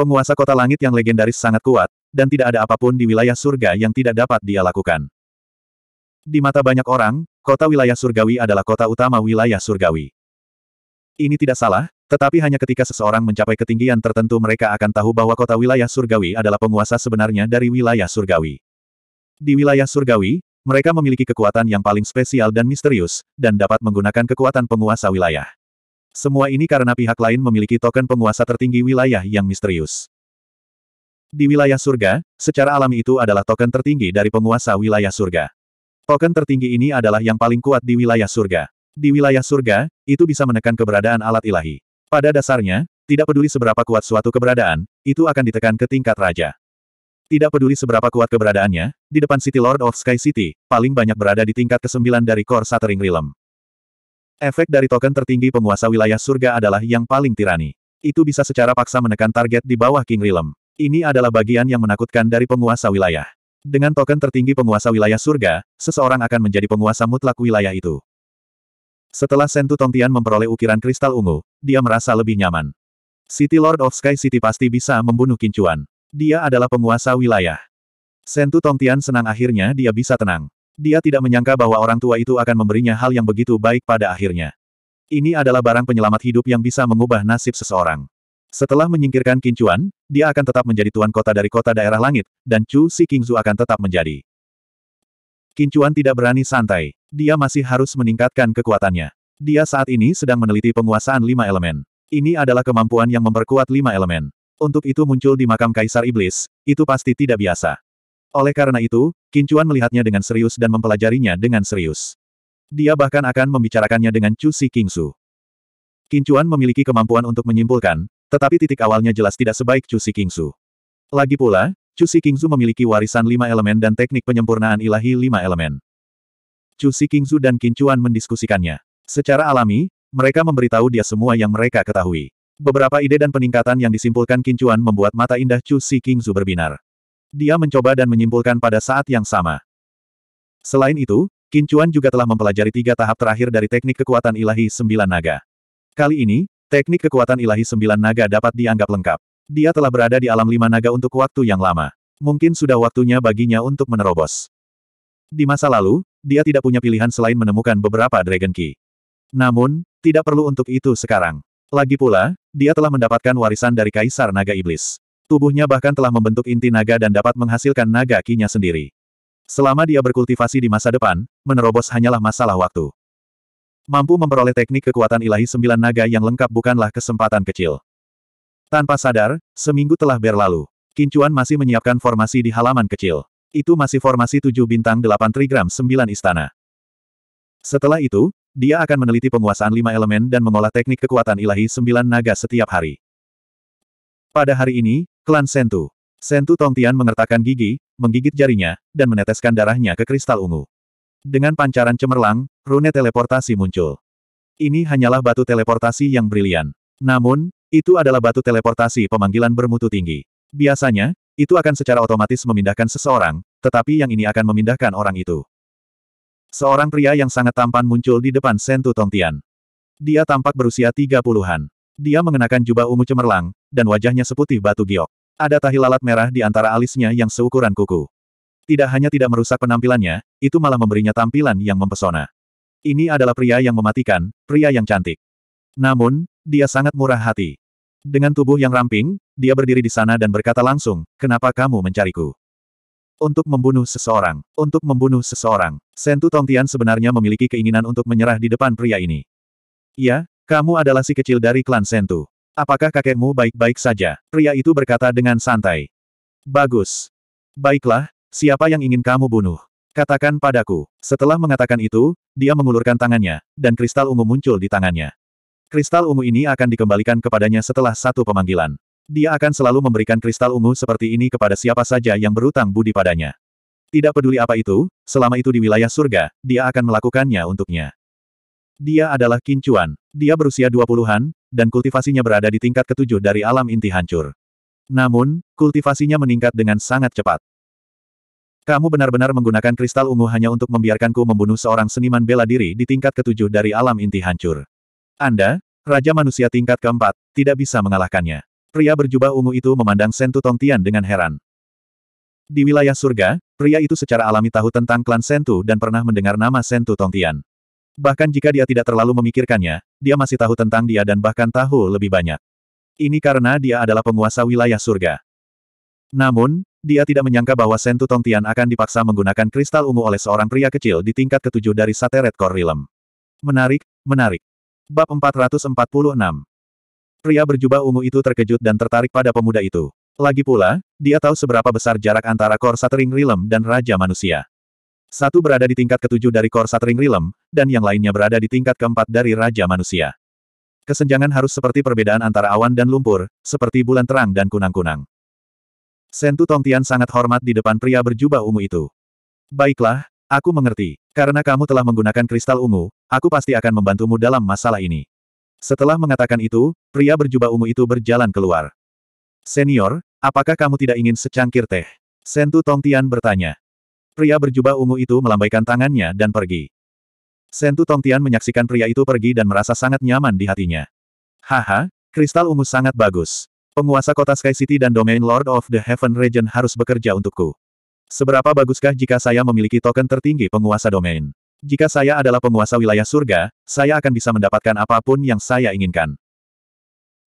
Penguasa kota langit yang legendaris sangat kuat, dan tidak ada apapun di wilayah surga yang tidak dapat dia lakukan. Di mata banyak orang, kota wilayah surgawi adalah kota utama wilayah surgawi. Ini tidak salah, tetapi hanya ketika seseorang mencapai ketinggian tertentu mereka akan tahu bahwa kota wilayah surgawi adalah penguasa sebenarnya dari wilayah surgawi. Di wilayah surgawi, mereka memiliki kekuatan yang paling spesial dan misterius, dan dapat menggunakan kekuatan penguasa wilayah. Semua ini karena pihak lain memiliki token penguasa tertinggi wilayah yang misterius. Di wilayah surga, secara alami itu adalah token tertinggi dari penguasa wilayah surga. Token tertinggi ini adalah yang paling kuat di wilayah surga. Di wilayah surga, itu bisa menekan keberadaan alat ilahi. Pada dasarnya, tidak peduli seberapa kuat suatu keberadaan, itu akan ditekan ke tingkat raja. Tidak peduli seberapa kuat keberadaannya, di depan City Lord of Sky City, paling banyak berada di tingkat ke-9 dari Core Shattering Realm. Efek dari token tertinggi penguasa wilayah surga adalah yang paling tirani. Itu bisa secara paksa menekan target di bawah King Realm. Ini adalah bagian yang menakutkan dari penguasa wilayah. Dengan token tertinggi penguasa wilayah surga, seseorang akan menjadi penguasa mutlak wilayah itu. Setelah Sentu Tongtian memperoleh ukiran kristal ungu, dia merasa lebih nyaman. City Lord of Sky City pasti bisa membunuh Kincuan. Dia adalah penguasa wilayah. Sentu Tongtian senang akhirnya dia bisa tenang. Dia tidak menyangka bahwa orang tua itu akan memberinya hal yang begitu baik pada akhirnya. Ini adalah barang penyelamat hidup yang bisa mengubah nasib seseorang. Setelah menyingkirkan Kincuan, dia akan tetap menjadi tuan kota dari kota daerah langit, dan Chu Si Kingzu akan tetap menjadi. Kincuan tidak berani santai. Dia masih harus meningkatkan kekuatannya. Dia saat ini sedang meneliti penguasaan lima elemen. Ini adalah kemampuan yang memperkuat lima elemen. Untuk itu muncul di makam Kaisar Iblis, itu pasti tidak biasa. Oleh karena itu, Kincuan melihatnya dengan serius dan mempelajarinya dengan serius. Dia bahkan akan membicarakannya dengan Chu Si Kingsu. Kincuan memiliki kemampuan untuk menyimpulkan, tetapi titik awalnya jelas tidak sebaik Chu Cusi Kingsu. Lagi pula, Chu Cusi Su memiliki warisan lima elemen dan teknik penyempurnaan ilahi lima elemen. Chu Cusi Su dan Kincuan mendiskusikannya. Secara alami, mereka memberitahu dia semua yang mereka ketahui. Beberapa ide dan peningkatan yang disimpulkan Kincuan membuat mata indah Chu Cusi Su berbinar. Dia mencoba dan menyimpulkan pada saat yang sama. Selain itu, Kincuan juga telah mempelajari tiga tahap terakhir dari teknik kekuatan ilahi sembilan naga. Kali ini, Teknik kekuatan ilahi sembilan naga dapat dianggap lengkap. Dia telah berada di alam lima naga untuk waktu yang lama. Mungkin sudah waktunya baginya untuk menerobos. Di masa lalu, dia tidak punya pilihan selain menemukan beberapa Dragon Key. Namun, tidak perlu untuk itu sekarang. Lagi pula, dia telah mendapatkan warisan dari Kaisar Naga Iblis. Tubuhnya bahkan telah membentuk inti naga dan dapat menghasilkan naga kinya sendiri. Selama dia berkultivasi di masa depan, menerobos hanyalah masalah waktu. Mampu memperoleh teknik kekuatan ilahi sembilan naga yang lengkap bukanlah kesempatan kecil. Tanpa sadar, seminggu telah berlalu. Kincuan masih menyiapkan formasi di halaman kecil. Itu masih formasi tujuh bintang delapan trigram sembilan istana. Setelah itu, dia akan meneliti penguasaan lima elemen dan mengolah teknik kekuatan ilahi sembilan naga setiap hari. Pada hari ini, klan Sentu. Sentu Tongtian mengertakkan gigi, menggigit jarinya, dan meneteskan darahnya ke kristal ungu. Dengan pancaran cemerlang, rune teleportasi muncul. Ini hanyalah batu teleportasi yang brilian. Namun, itu adalah batu teleportasi pemanggilan bermutu tinggi. Biasanya, itu akan secara otomatis memindahkan seseorang, tetapi yang ini akan memindahkan orang itu. Seorang pria yang sangat tampan muncul di depan Sentu Tongtian. Dia tampak berusia 30-an. Dia mengenakan jubah ungu cemerlang, dan wajahnya seputih batu giok. Ada tahi lalat merah di antara alisnya yang seukuran kuku. Tidak hanya tidak merusak penampilannya, itu malah memberinya tampilan yang mempesona. Ini adalah pria yang mematikan, pria yang cantik. Namun, dia sangat murah hati. Dengan tubuh yang ramping, dia berdiri di sana dan berkata langsung, kenapa kamu mencariku? Untuk membunuh seseorang, untuk membunuh seseorang, Sentu Tongtian sebenarnya memiliki keinginan untuk menyerah di depan pria ini. Ya, kamu adalah si kecil dari klan Sentu. Apakah kakekmu baik-baik saja? Pria itu berkata dengan santai. Bagus. Baiklah, Siapa yang ingin kamu bunuh? Katakan padaku. Setelah mengatakan itu, dia mengulurkan tangannya, dan kristal ungu muncul di tangannya. Kristal ungu ini akan dikembalikan kepadanya setelah satu pemanggilan. Dia akan selalu memberikan kristal ungu seperti ini kepada siapa saja yang berutang budi padanya. Tidak peduli apa itu, selama itu di wilayah surga, dia akan melakukannya untuknya. Dia adalah kincuan. Dia berusia 20-an, dan kultivasinya berada di tingkat ketujuh dari alam inti hancur. Namun, kultivasinya meningkat dengan sangat cepat. Kamu benar-benar menggunakan kristal ungu hanya untuk membiarkanku membunuh seorang seniman bela diri di tingkat ketujuh dari alam inti hancur. Anda, Raja Manusia tingkat keempat, tidak bisa mengalahkannya. Pria berjubah ungu itu memandang Sentu Tongtian dengan heran. Di wilayah surga, pria itu secara alami tahu tentang klan Sentu dan pernah mendengar nama Sentu Tongtian. Bahkan jika dia tidak terlalu memikirkannya, dia masih tahu tentang dia dan bahkan tahu lebih banyak. Ini karena dia adalah penguasa wilayah surga. Namun, dia tidak menyangka bahwa Sentu Tongtian akan dipaksa menggunakan kristal ungu oleh seorang pria kecil di tingkat ketujuh dari Sateret Core Realm. Menarik, menarik. Bab 446 Pria berjubah ungu itu terkejut dan tertarik pada pemuda itu. Lagi pula, dia tahu seberapa besar jarak antara Kor Satering Realm dan Raja Manusia. Satu berada di tingkat ketujuh dari Kor Satering Realm, dan yang lainnya berada di tingkat keempat dari Raja Manusia. Kesenjangan harus seperti perbedaan antara awan dan lumpur, seperti bulan terang dan kunang-kunang. Sentu Tongtian sangat hormat di depan pria berjubah ungu itu. Baiklah, aku mengerti. Karena kamu telah menggunakan kristal ungu, aku pasti akan membantumu dalam masalah ini. Setelah mengatakan itu, pria berjubah ungu itu berjalan keluar. Senior, apakah kamu tidak ingin secangkir teh? Sentu Tongtian bertanya. Pria berjubah ungu itu melambaikan tangannya dan pergi. Sentu Tongtian menyaksikan pria itu pergi dan merasa sangat nyaman di hatinya. Haha, kristal ungu sangat bagus. Penguasa kota Sky City dan domain Lord of the Heaven Region harus bekerja untukku. Seberapa baguskah jika saya memiliki token tertinggi penguasa domain? Jika saya adalah penguasa wilayah surga, saya akan bisa mendapatkan apapun yang saya inginkan.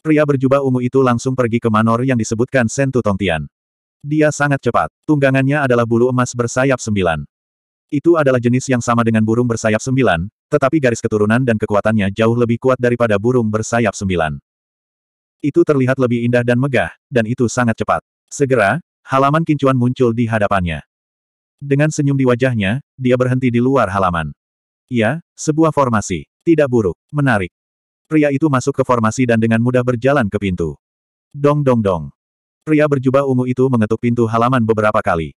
Pria berjubah ungu itu langsung pergi ke manor yang disebutkan Sentu Tongtian. Dia sangat cepat. Tunggangannya adalah bulu emas bersayap sembilan. Itu adalah jenis yang sama dengan burung bersayap sembilan, tetapi garis keturunan dan kekuatannya jauh lebih kuat daripada burung bersayap sembilan. Itu terlihat lebih indah dan megah, dan itu sangat cepat. Segera, halaman kincuan muncul di hadapannya. Dengan senyum di wajahnya, dia berhenti di luar halaman. Ya, sebuah formasi. Tidak buruk, menarik. Pria itu masuk ke formasi dan dengan mudah berjalan ke pintu. Dong dong dong. Pria berjubah ungu itu mengetuk pintu halaman beberapa kali.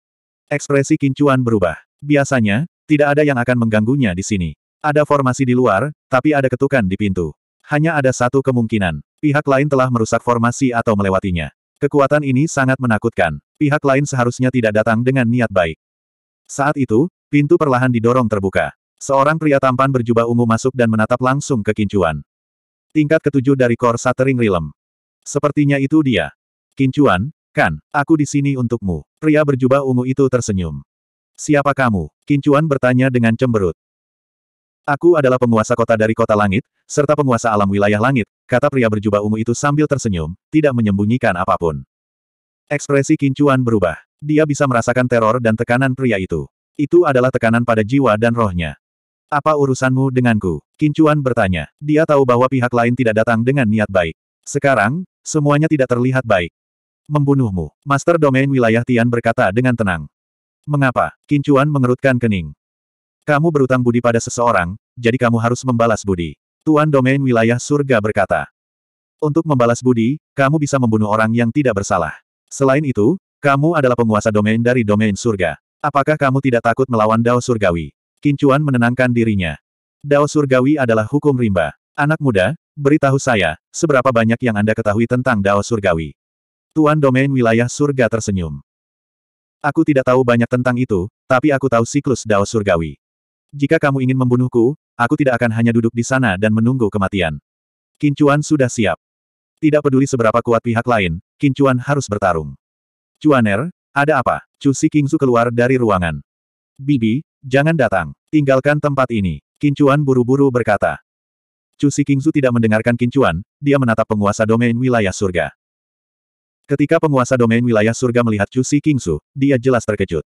Ekspresi kincuan berubah. Biasanya, tidak ada yang akan mengganggunya di sini. Ada formasi di luar, tapi ada ketukan di pintu. Hanya ada satu kemungkinan. Pihak lain telah merusak formasi atau melewatinya. Kekuatan ini sangat menakutkan. Pihak lain seharusnya tidak datang dengan niat baik. Saat itu, pintu perlahan didorong terbuka. Seorang pria tampan berjubah ungu masuk dan menatap langsung ke kincuan. Tingkat ketujuh dari Kor Satering Rilem. Sepertinya itu dia. Kincuan, kan, aku di sini untukmu. Pria berjubah ungu itu tersenyum. Siapa kamu? Kincuan bertanya dengan cemberut. Aku adalah penguasa kota dari kota langit, serta penguasa alam wilayah langit, kata pria berjubah ungu itu sambil tersenyum, tidak menyembunyikan apapun. Ekspresi Kincuan berubah. Dia bisa merasakan teror dan tekanan pria itu. Itu adalah tekanan pada jiwa dan rohnya. Apa urusanmu denganku? Kincuan bertanya. Dia tahu bahwa pihak lain tidak datang dengan niat baik. Sekarang, semuanya tidak terlihat baik. Membunuhmu. Master Domain Wilayah Tian berkata dengan tenang. Mengapa? Kincuan mengerutkan kening. Kamu berutang budi pada seseorang, jadi kamu harus membalas budi. Tuan Domain Wilayah Surga berkata. Untuk membalas budi, kamu bisa membunuh orang yang tidak bersalah. Selain itu, kamu adalah penguasa domain dari domain surga. Apakah kamu tidak takut melawan Dao Surgawi? Kincuan menenangkan dirinya. Dao Surgawi adalah hukum rimba. Anak muda, beritahu saya, seberapa banyak yang Anda ketahui tentang Dao Surgawi. Tuan Domain Wilayah Surga tersenyum. Aku tidak tahu banyak tentang itu, tapi aku tahu siklus Dao Surgawi. Jika kamu ingin membunuhku, aku tidak akan hanya duduk di sana dan menunggu kematian. Kincuan sudah siap. Tidak peduli seberapa kuat pihak lain, Kincuan harus bertarung. Cuaner, ada apa? Chu Si Kingsu keluar dari ruangan. Bibi, jangan datang. Tinggalkan tempat ini. Kincuan buru-buru berkata. Chu Si Kingsu tidak mendengarkan Kincuan, dia menatap penguasa domain wilayah surga. Ketika penguasa domain wilayah surga melihat Chu Si Kingsu, dia jelas terkejut.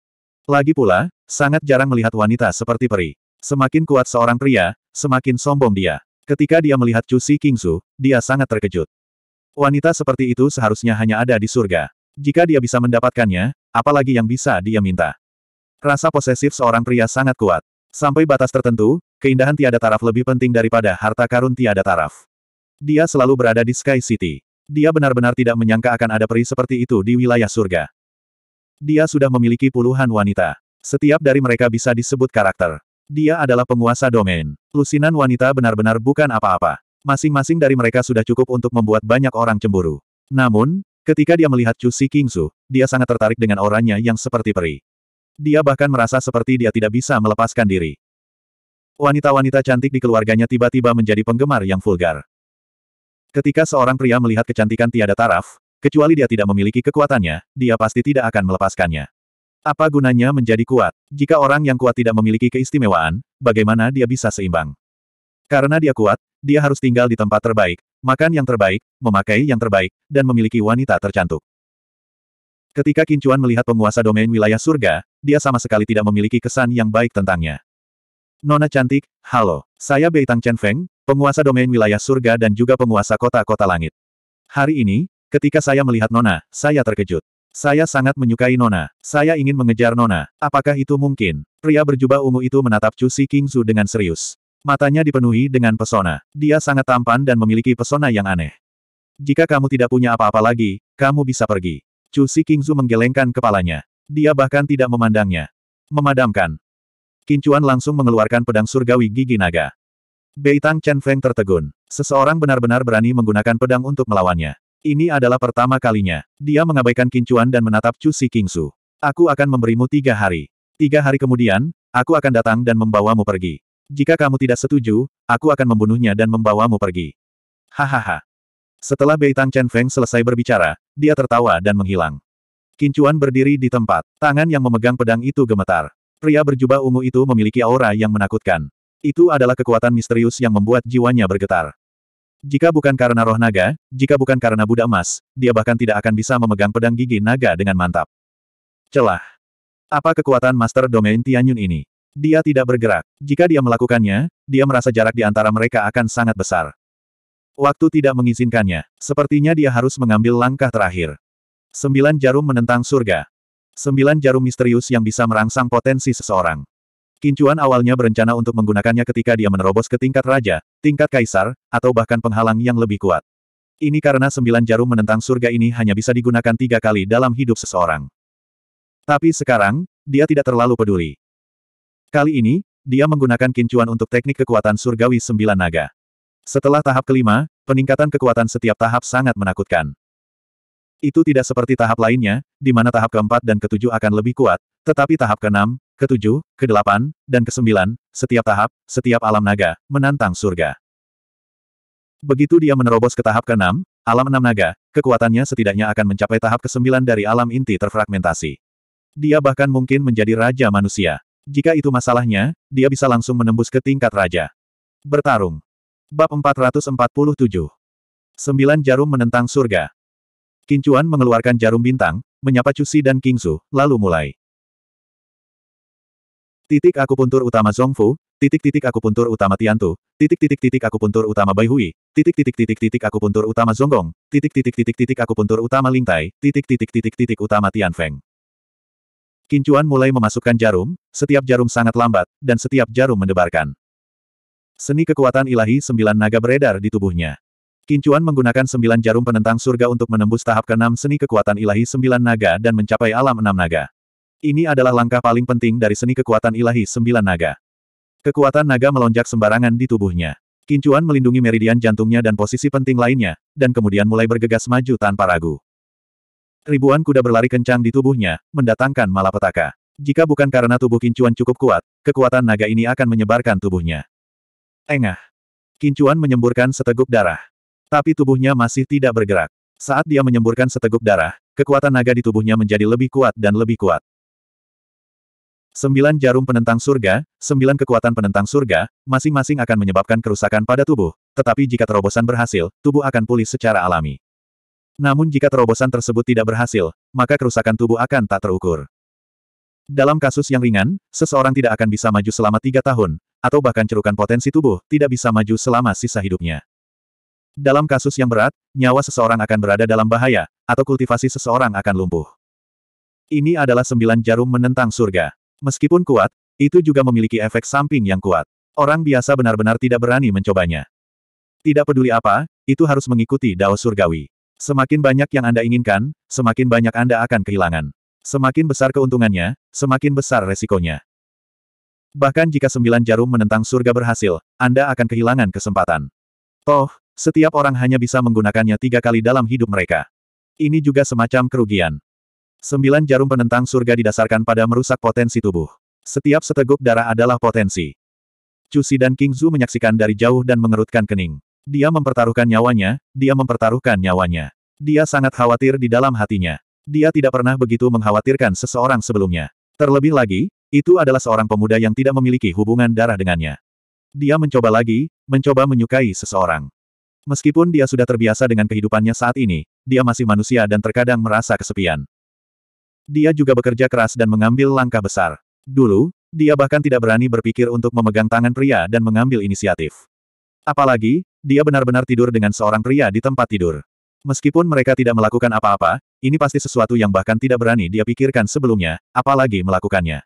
Lagi pula, sangat jarang melihat wanita seperti peri. Semakin kuat seorang pria, semakin sombong dia. Ketika dia melihat Chu Si Kingsu, dia sangat terkejut. Wanita seperti itu seharusnya hanya ada di surga. Jika dia bisa mendapatkannya, apalagi yang bisa dia minta. Rasa posesif seorang pria sangat kuat. Sampai batas tertentu, keindahan tiada taraf lebih penting daripada harta karun tiada taraf. Dia selalu berada di Sky City. Dia benar-benar tidak menyangka akan ada peri seperti itu di wilayah surga. Dia sudah memiliki puluhan wanita. Setiap dari mereka bisa disebut karakter. Dia adalah penguasa domain. Lusinan wanita benar-benar bukan apa-apa. Masing-masing dari mereka sudah cukup untuk membuat banyak orang cemburu. Namun, ketika dia melihat Chu Si Kingsu, dia sangat tertarik dengan orangnya yang seperti peri. Dia bahkan merasa seperti dia tidak bisa melepaskan diri. Wanita-wanita cantik di keluarganya tiba-tiba menjadi penggemar yang vulgar. Ketika seorang pria melihat kecantikan tiada taraf, Kecuali dia tidak memiliki kekuatannya, dia pasti tidak akan melepaskannya. Apa gunanya menjadi kuat? Jika orang yang kuat tidak memiliki keistimewaan, bagaimana dia bisa seimbang? Karena dia kuat, dia harus tinggal di tempat terbaik, makan yang terbaik, memakai yang terbaik, dan memiliki wanita tercantik. Ketika Kincuan melihat penguasa domain wilayah surga, dia sama sekali tidak memiliki kesan yang baik tentangnya. Nona cantik, halo. Saya Beitang Chen Feng, penguasa domain wilayah surga dan juga penguasa kota-kota langit. Hari ini, Ketika saya melihat Nona, saya terkejut. Saya sangat menyukai Nona. Saya ingin mengejar Nona. Apakah itu mungkin? Pria berjubah ungu itu menatap Chu Si Kingzu dengan serius. Matanya dipenuhi dengan pesona. Dia sangat tampan dan memiliki pesona yang aneh. Jika kamu tidak punya apa-apa lagi, kamu bisa pergi. Chu Si Kingzu menggelengkan kepalanya. Dia bahkan tidak memandangnya. Memadamkan. Kincuan langsung mengeluarkan pedang surgawi gigi naga. Beitang Chen Feng tertegun. Seseorang benar-benar berani menggunakan pedang untuk melawannya. Ini adalah pertama kalinya. Dia mengabaikan kincuan dan menatap Chu Si Kingsu. Aku akan memberimu tiga hari. Tiga hari kemudian, aku akan datang dan membawamu pergi. Jika kamu tidak setuju, aku akan membunuhnya dan membawamu pergi. Hahaha. Setelah Bei Tang Chen Feng selesai berbicara, dia tertawa dan menghilang. Kincuan berdiri di tempat. Tangan yang memegang pedang itu gemetar. Pria berjubah ungu itu memiliki aura yang menakutkan. Itu adalah kekuatan misterius yang membuat jiwanya bergetar. Jika bukan karena roh naga, jika bukan karena Buddha emas, dia bahkan tidak akan bisa memegang pedang gigi naga dengan mantap. Celah. Apa kekuatan Master Domain Tianyun ini? Dia tidak bergerak. Jika dia melakukannya, dia merasa jarak di antara mereka akan sangat besar. Waktu tidak mengizinkannya. Sepertinya dia harus mengambil langkah terakhir. Sembilan jarum menentang surga. Sembilan jarum misterius yang bisa merangsang potensi seseorang. Kincuan awalnya berencana untuk menggunakannya ketika dia menerobos ke tingkat raja, tingkat kaisar, atau bahkan penghalang yang lebih kuat. Ini karena sembilan jarum menentang surga ini hanya bisa digunakan tiga kali dalam hidup seseorang. Tapi sekarang, dia tidak terlalu peduli. Kali ini, dia menggunakan kincuan untuk teknik kekuatan surgawi sembilan naga. Setelah tahap kelima, peningkatan kekuatan setiap tahap sangat menakutkan. Itu tidak seperti tahap lainnya, di mana tahap keempat dan ketujuh akan lebih kuat, tetapi tahap keenam, ketujuh, kedelapan, dan kesembilan, setiap tahap, setiap alam naga, menantang surga. Begitu dia menerobos ke tahap ke-6, alam enam naga, kekuatannya setidaknya akan mencapai tahap ke-9 dari alam inti terfragmentasi. Dia bahkan mungkin menjadi raja manusia. Jika itu masalahnya, dia bisa langsung menembus ke tingkat raja. Bertarung. Bab 447. Sembilan jarum menentang surga. Kincuan mengeluarkan jarum bintang, menyapa Cusi dan Kingsu, lalu mulai. Titik akupuntur utama Zongfu, titik-titik akupuntur utama Tiantu, titik-titik-titik akupuntur utama Baihui, titik-titik-titik-titik akupuntur utama Zonggong, titik-titik-titik-titik akupuntur utama Lingtai, titik-titik-titik-titik utama Tianfeng. Kincuan mulai memasukkan jarum, setiap jarum sangat lambat, dan setiap jarum mendebarkan. Seni kekuatan ilahi sembilan naga beredar di tubuhnya. Kincuan menggunakan sembilan jarum penentang surga untuk menembus tahap keenam seni kekuatan ilahi sembilan naga dan mencapai alam enam naga. Ini adalah langkah paling penting dari seni kekuatan ilahi sembilan naga. Kekuatan naga melonjak sembarangan di tubuhnya. Kincuan melindungi meridian jantungnya dan posisi penting lainnya, dan kemudian mulai bergegas maju tanpa ragu. Ribuan kuda berlari kencang di tubuhnya, mendatangkan malapetaka. Jika bukan karena tubuh Kincuan cukup kuat, kekuatan naga ini akan menyebarkan tubuhnya. Engah. Kincuan menyemburkan seteguk darah. Tapi tubuhnya masih tidak bergerak. Saat dia menyemburkan seteguk darah, kekuatan naga di tubuhnya menjadi lebih kuat dan lebih kuat. Sembilan jarum penentang surga, sembilan kekuatan penentang surga, masing-masing akan menyebabkan kerusakan pada tubuh, tetapi jika terobosan berhasil, tubuh akan pulih secara alami. Namun jika terobosan tersebut tidak berhasil, maka kerusakan tubuh akan tak terukur. Dalam kasus yang ringan, seseorang tidak akan bisa maju selama tiga tahun, atau bahkan cerukan potensi tubuh tidak bisa maju selama sisa hidupnya. Dalam kasus yang berat, nyawa seseorang akan berada dalam bahaya, atau kultivasi seseorang akan lumpuh. Ini adalah sembilan jarum menentang surga. Meskipun kuat, itu juga memiliki efek samping yang kuat. Orang biasa benar-benar tidak berani mencobanya. Tidak peduli apa, itu harus mengikuti Dao Surgawi. Semakin banyak yang Anda inginkan, semakin banyak Anda akan kehilangan. Semakin besar keuntungannya, semakin besar resikonya. Bahkan jika sembilan jarum menentang surga berhasil, Anda akan kehilangan kesempatan. Toh, setiap orang hanya bisa menggunakannya tiga kali dalam hidup mereka. Ini juga semacam kerugian. Sembilan jarum penentang surga didasarkan pada merusak potensi tubuh. Setiap seteguk darah adalah potensi. Cusi dan King Zhu menyaksikan dari jauh dan mengerutkan kening. Dia mempertaruhkan nyawanya, dia mempertaruhkan nyawanya. Dia sangat khawatir di dalam hatinya. Dia tidak pernah begitu mengkhawatirkan seseorang sebelumnya. Terlebih lagi, itu adalah seorang pemuda yang tidak memiliki hubungan darah dengannya. Dia mencoba lagi, mencoba menyukai seseorang. Meskipun dia sudah terbiasa dengan kehidupannya saat ini, dia masih manusia dan terkadang merasa kesepian dia juga bekerja keras dan mengambil langkah besar. Dulu, dia bahkan tidak berani berpikir untuk memegang tangan pria dan mengambil inisiatif. Apalagi, dia benar-benar tidur dengan seorang pria di tempat tidur. Meskipun mereka tidak melakukan apa-apa, ini pasti sesuatu yang bahkan tidak berani dia pikirkan sebelumnya, apalagi melakukannya.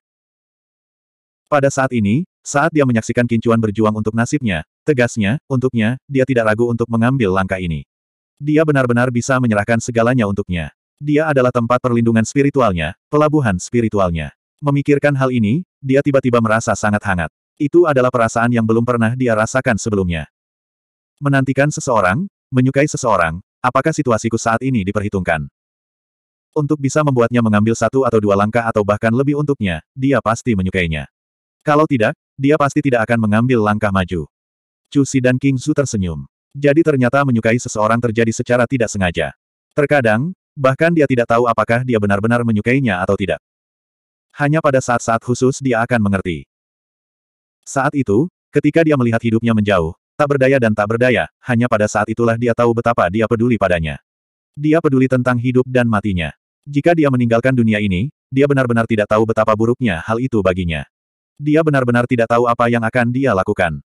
Pada saat ini, saat dia menyaksikan Kincuan berjuang untuk nasibnya, tegasnya, untuknya, dia tidak ragu untuk mengambil langkah ini. Dia benar-benar bisa menyerahkan segalanya untuknya dia adalah tempat perlindungan spiritualnya, pelabuhan spiritualnya. Memikirkan hal ini, dia tiba-tiba merasa sangat hangat. Itu adalah perasaan yang belum pernah dia rasakan sebelumnya. Menantikan seseorang, menyukai seseorang, apakah situasiku saat ini diperhitungkan? Untuk bisa membuatnya mengambil satu atau dua langkah atau bahkan lebih untuknya, dia pasti menyukainya. Kalau tidak, dia pasti tidak akan mengambil langkah maju. Cusi dan King Su tersenyum. Jadi ternyata menyukai seseorang terjadi secara tidak sengaja. Terkadang, Bahkan dia tidak tahu apakah dia benar-benar menyukainya atau tidak. Hanya pada saat-saat khusus dia akan mengerti. Saat itu, ketika dia melihat hidupnya menjauh, tak berdaya dan tak berdaya, hanya pada saat itulah dia tahu betapa dia peduli padanya. Dia peduli tentang hidup dan matinya. Jika dia meninggalkan dunia ini, dia benar-benar tidak tahu betapa buruknya hal itu baginya. Dia benar-benar tidak tahu apa yang akan dia lakukan.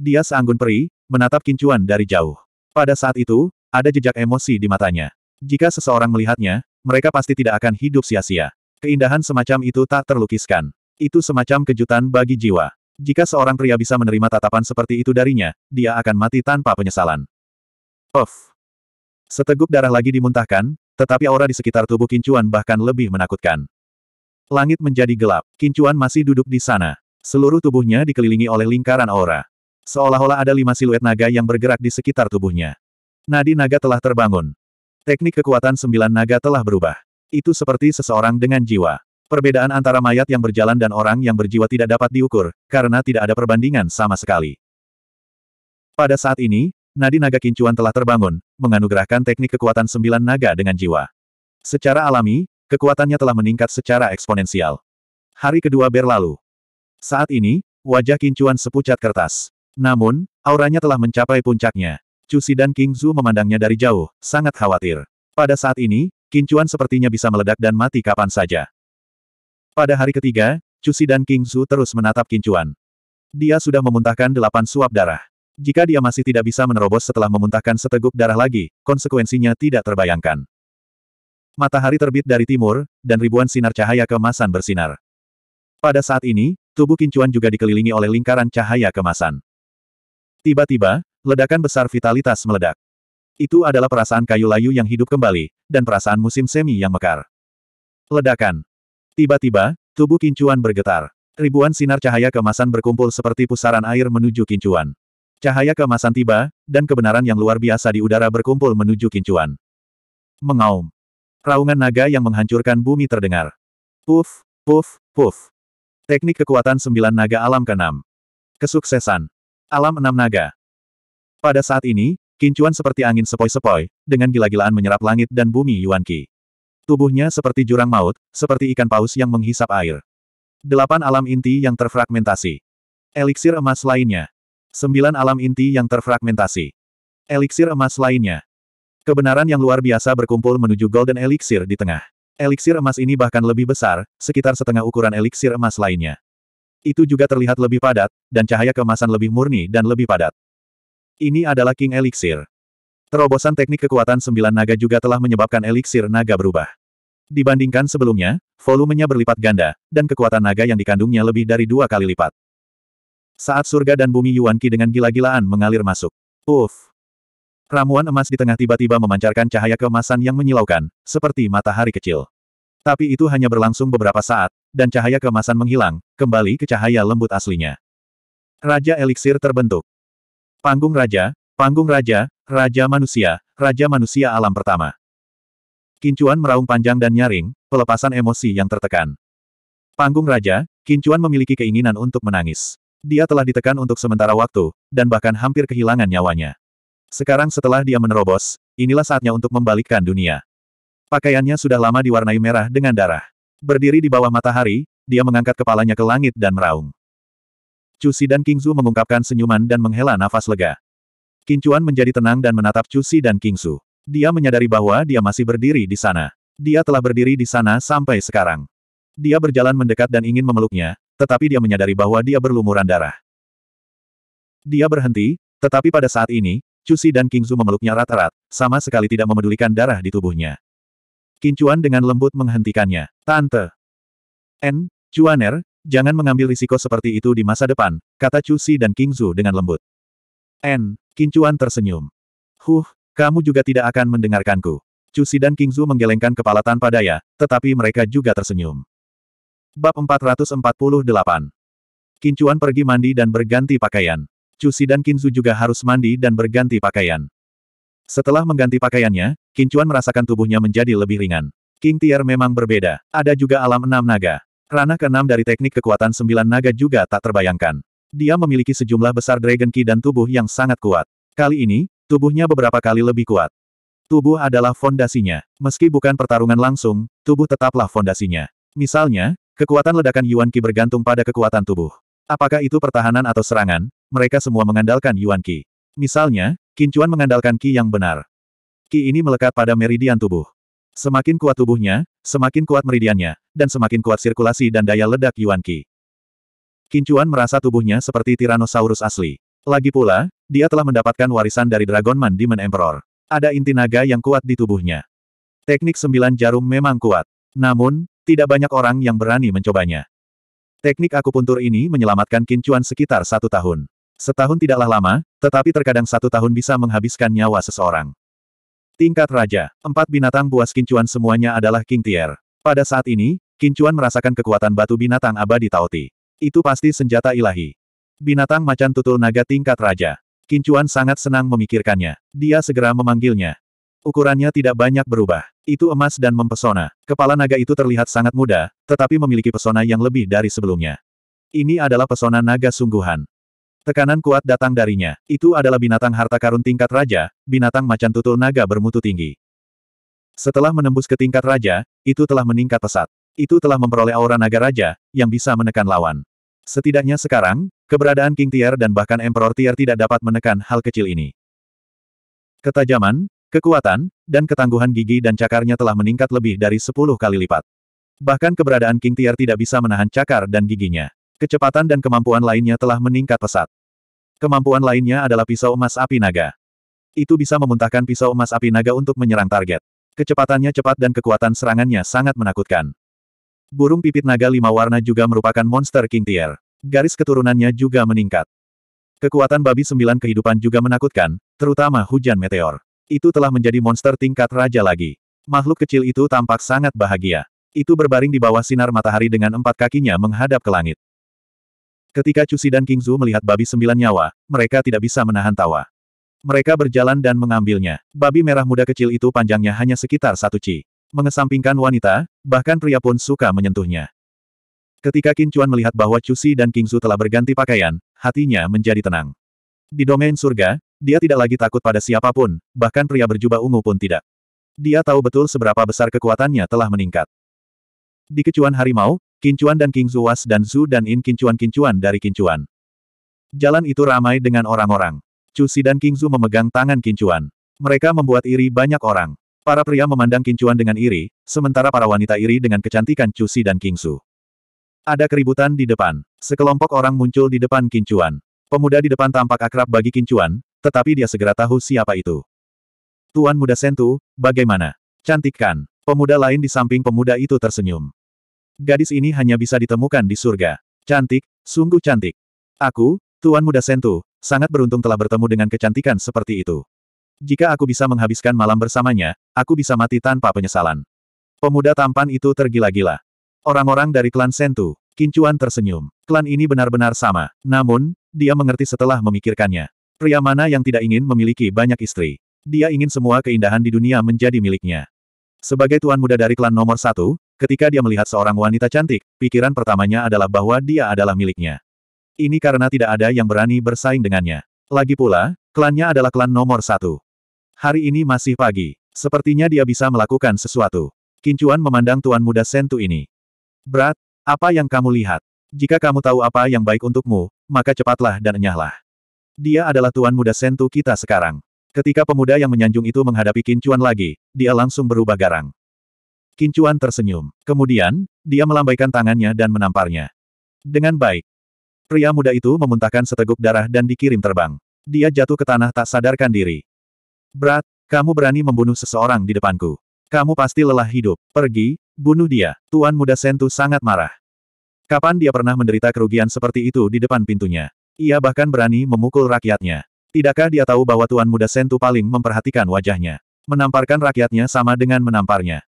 Dia seanggun peri, menatap kincuan dari jauh. Pada saat itu, ada jejak emosi di matanya. Jika seseorang melihatnya, mereka pasti tidak akan hidup sia-sia. Keindahan semacam itu tak terlukiskan. Itu semacam kejutan bagi jiwa. Jika seorang pria bisa menerima tatapan seperti itu darinya, dia akan mati tanpa penyesalan. Puf. Seteguk darah lagi dimuntahkan, tetapi aura di sekitar tubuh Kincuan bahkan lebih menakutkan. Langit menjadi gelap. Kincuan masih duduk di sana. Seluruh tubuhnya dikelilingi oleh lingkaran aura. Seolah-olah ada lima siluet naga yang bergerak di sekitar tubuhnya. Nadi naga telah terbangun. Teknik kekuatan sembilan naga telah berubah. Itu seperti seseorang dengan jiwa. Perbedaan antara mayat yang berjalan dan orang yang berjiwa tidak dapat diukur, karena tidak ada perbandingan sama sekali. Pada saat ini, nadi naga kincuan telah terbangun, menganugerahkan teknik kekuatan sembilan naga dengan jiwa. Secara alami, kekuatannya telah meningkat secara eksponensial. Hari kedua berlalu. Saat ini, wajah kincuan sepucat kertas. Namun, auranya telah mencapai puncaknya. Cusi dan King Zhu memandangnya dari jauh, sangat khawatir. Pada saat ini, Kincuan sepertinya bisa meledak dan mati kapan saja. Pada hari ketiga, Cusi dan King Zhu terus menatap Kincuan. Dia sudah memuntahkan delapan suap darah. Jika dia masih tidak bisa menerobos setelah memuntahkan seteguk darah lagi, konsekuensinya tidak terbayangkan. Matahari terbit dari timur, dan ribuan sinar cahaya kemasan bersinar. Pada saat ini, tubuh Kincuan juga dikelilingi oleh lingkaran cahaya kemasan. Tiba-tiba, Ledakan besar vitalitas meledak. Itu adalah perasaan kayu layu yang hidup kembali, dan perasaan musim semi yang mekar. Ledakan. Tiba-tiba, tubuh kincuan bergetar. Ribuan sinar cahaya kemasan berkumpul seperti pusaran air menuju kincuan. Cahaya kemasan tiba, dan kebenaran yang luar biasa di udara berkumpul menuju kincuan. Mengaum. Raungan naga yang menghancurkan bumi terdengar. Puf, puff, puff. Teknik kekuatan sembilan naga alam keenam. Kesuksesan. Alam enam naga. Pada saat ini, kincuan seperti angin sepoi-sepoi, dengan gila-gilaan menyerap langit dan bumi Yuan Qi. Tubuhnya seperti jurang maut, seperti ikan paus yang menghisap air. Delapan alam inti yang terfragmentasi. Eliksir emas lainnya. Sembilan alam inti yang terfragmentasi. Eliksir emas lainnya. Kebenaran yang luar biasa berkumpul menuju Golden eliksir di tengah. Eliksir emas ini bahkan lebih besar, sekitar setengah ukuran eliksir emas lainnya. Itu juga terlihat lebih padat, dan cahaya kemasan lebih murni dan lebih padat. Ini adalah King Elixir. Terobosan teknik kekuatan sembilan naga juga telah menyebabkan elixir naga berubah. Dibandingkan sebelumnya, volumenya berlipat ganda, dan kekuatan naga yang dikandungnya lebih dari dua kali lipat. Saat surga dan bumi Yuan Qi dengan gila-gilaan mengalir masuk. Uff! Ramuan emas di tengah tiba-tiba memancarkan cahaya keemasan yang menyilaukan, seperti matahari kecil. Tapi itu hanya berlangsung beberapa saat, dan cahaya keemasan menghilang, kembali ke cahaya lembut aslinya. Raja Elixir terbentuk. Panggung Raja, Panggung Raja, Raja Manusia, Raja Manusia Alam Pertama. Kincuan meraung panjang dan nyaring, pelepasan emosi yang tertekan. Panggung Raja, Kincuan memiliki keinginan untuk menangis. Dia telah ditekan untuk sementara waktu, dan bahkan hampir kehilangan nyawanya. Sekarang setelah dia menerobos, inilah saatnya untuk membalikkan dunia. Pakaiannya sudah lama diwarnai merah dengan darah. Berdiri di bawah matahari, dia mengangkat kepalanya ke langit dan meraung. Cusi dan Kingzu mengungkapkan senyuman dan menghela nafas lega. Kincuan menjadi tenang dan menatap Cusi dan Kingsu. Dia menyadari bahwa dia masih berdiri di sana. Dia telah berdiri di sana sampai sekarang. Dia berjalan mendekat dan ingin memeluknya, tetapi dia menyadari bahwa dia berlumuran darah. Dia berhenti, tetapi pada saat ini, Cusi dan Kingzu memeluknya rata rat sama sekali tidak memedulikan darah di tubuhnya. Kincuan dengan lembut menghentikannya. Tante. N. Cuaner, Jangan mengambil risiko seperti itu di masa depan, kata Chu Si dan King Zhu dengan lembut. N, Kincuan tersenyum. Huh, kamu juga tidak akan mendengarkanku. Chu Si dan King Zhu menggelengkan kepala tanpa daya, tetapi mereka juga tersenyum. Bab 448 Kincuan pergi mandi dan berganti pakaian. Chu Si dan Zhu juga harus mandi dan berganti pakaian. Setelah mengganti pakaiannya, Kincuan merasakan tubuhnya menjadi lebih ringan. King Tier memang berbeda, ada juga alam enam naga. Ranah keenam dari teknik kekuatan sembilan naga juga tak terbayangkan. Dia memiliki sejumlah besar Dragon Key dan tubuh yang sangat kuat. Kali ini, tubuhnya beberapa kali lebih kuat. Tubuh adalah fondasinya. Meski bukan pertarungan langsung, tubuh tetaplah fondasinya. Misalnya, kekuatan ledakan Yuan Qi bergantung pada kekuatan tubuh. Apakah itu pertahanan atau serangan, mereka semua mengandalkan Yuan Qi. Misalnya, Kincuan mengandalkan Qi yang benar. Qi ini melekat pada meridian tubuh. Semakin kuat tubuhnya, Semakin kuat meridiannya, dan semakin kuat sirkulasi dan daya ledak Yuan Qi. Kincuan merasa tubuhnya seperti Tyrannosaurus asli. Lagi pula, dia telah mendapatkan warisan dari Dragon Man Demon Emperor. Ada inti naga yang kuat di tubuhnya. Teknik sembilan jarum memang kuat. Namun, tidak banyak orang yang berani mencobanya. Teknik akupuntur ini menyelamatkan Kincuan sekitar satu tahun. Setahun tidaklah lama, tetapi terkadang satu tahun bisa menghabiskan nyawa seseorang. Tingkat Raja. Empat binatang buas kincuan semuanya adalah King Tier. Pada saat ini, kincuan merasakan kekuatan batu binatang abadi Taoti. Itu pasti senjata ilahi. Binatang macan tutul naga tingkat raja. Kincuan sangat senang memikirkannya. Dia segera memanggilnya. Ukurannya tidak banyak berubah. Itu emas dan mempesona. Kepala naga itu terlihat sangat muda, tetapi memiliki pesona yang lebih dari sebelumnya. Ini adalah pesona naga sungguhan. Tekanan kuat datang darinya. Itu adalah binatang harta karun tingkat raja, binatang macan tutul naga bermutu tinggi. Setelah menembus ke tingkat raja, itu telah meningkat pesat. Itu telah memperoleh aura naga raja, yang bisa menekan lawan. Setidaknya sekarang, keberadaan King Tier dan bahkan Emperor Tier tidak dapat menekan hal kecil ini. Ketajaman, kekuatan, dan ketangguhan gigi dan cakarnya telah meningkat lebih dari 10 kali lipat. Bahkan keberadaan King Tier tidak bisa menahan cakar dan giginya. Kecepatan dan kemampuan lainnya telah meningkat pesat. Kemampuan lainnya adalah pisau emas api naga. Itu bisa memuntahkan pisau emas api naga untuk menyerang target. Kecepatannya cepat dan kekuatan serangannya sangat menakutkan. Burung pipit naga lima warna juga merupakan monster King Tier. Garis keturunannya juga meningkat. Kekuatan babi sembilan kehidupan juga menakutkan, terutama hujan meteor. Itu telah menjadi monster tingkat raja lagi. Makhluk kecil itu tampak sangat bahagia. Itu berbaring di bawah sinar matahari dengan empat kakinya menghadap ke langit. Ketika Cusi dan Kingzu melihat babi sembilan nyawa, mereka tidak bisa menahan tawa. Mereka berjalan dan mengambilnya. Babi merah muda kecil itu panjangnya hanya sekitar satu ci. Mengesampingkan wanita, bahkan pria pun suka menyentuhnya. Ketika Kincuan melihat bahwa Cusi dan Kingzu telah berganti pakaian, hatinya menjadi tenang. Di domain surga, dia tidak lagi takut pada siapapun, bahkan pria berjubah ungu pun tidak. Dia tahu betul seberapa besar kekuatannya telah meningkat. Di kecuan harimau, Kincuan dan King Zuwas dan Zu dan In Kincuan-Kincuan dari Kincuan. Jalan itu ramai dengan orang-orang. Cusi dan King Zhu memegang tangan Kincuan. Mereka membuat iri banyak orang. Para pria memandang Kincuan dengan iri, sementara para wanita iri dengan kecantikan Cusi dan King Zhu. Ada keributan di depan. Sekelompok orang muncul di depan Kincuan. Pemuda di depan tampak akrab bagi Kincuan, tetapi dia segera tahu siapa itu. Tuan muda sentuh. bagaimana? Cantik kan? Pemuda lain di samping pemuda itu tersenyum. Gadis ini hanya bisa ditemukan di surga. Cantik, sungguh cantik. Aku, Tuan Muda Sentu, sangat beruntung telah bertemu dengan kecantikan seperti itu. Jika aku bisa menghabiskan malam bersamanya, aku bisa mati tanpa penyesalan. Pemuda tampan itu tergila-gila. Orang-orang dari klan Sentu, Kincuan tersenyum. Klan ini benar-benar sama. Namun, dia mengerti setelah memikirkannya. Pria mana yang tidak ingin memiliki banyak istri? Dia ingin semua keindahan di dunia menjadi miliknya. Sebagai tuan muda dari klan nomor satu, Ketika dia melihat seorang wanita cantik, pikiran pertamanya adalah bahwa dia adalah miliknya. Ini karena tidak ada yang berani bersaing dengannya. Lagi pula, klannya adalah klan nomor satu. Hari ini masih pagi. Sepertinya dia bisa melakukan sesuatu. Kincuan memandang tuan muda Sentu ini. Berat, apa yang kamu lihat? Jika kamu tahu apa yang baik untukmu, maka cepatlah dan enyahlah. Dia adalah tuan muda Sentu kita sekarang. Ketika pemuda yang menyanjung itu menghadapi Kincuan lagi, dia langsung berubah garang. Kincuan tersenyum. Kemudian, dia melambaikan tangannya dan menamparnya. Dengan baik. Pria muda itu memuntahkan seteguk darah dan dikirim terbang. Dia jatuh ke tanah tak sadarkan diri. Berat, kamu berani membunuh seseorang di depanku. Kamu pasti lelah hidup. Pergi, bunuh dia. Tuan muda Sentu sangat marah. Kapan dia pernah menderita kerugian seperti itu di depan pintunya? Ia bahkan berani memukul rakyatnya. Tidakkah dia tahu bahwa Tuan Muda Sentu paling memperhatikan wajahnya? Menamparkan rakyatnya sama dengan menamparnya.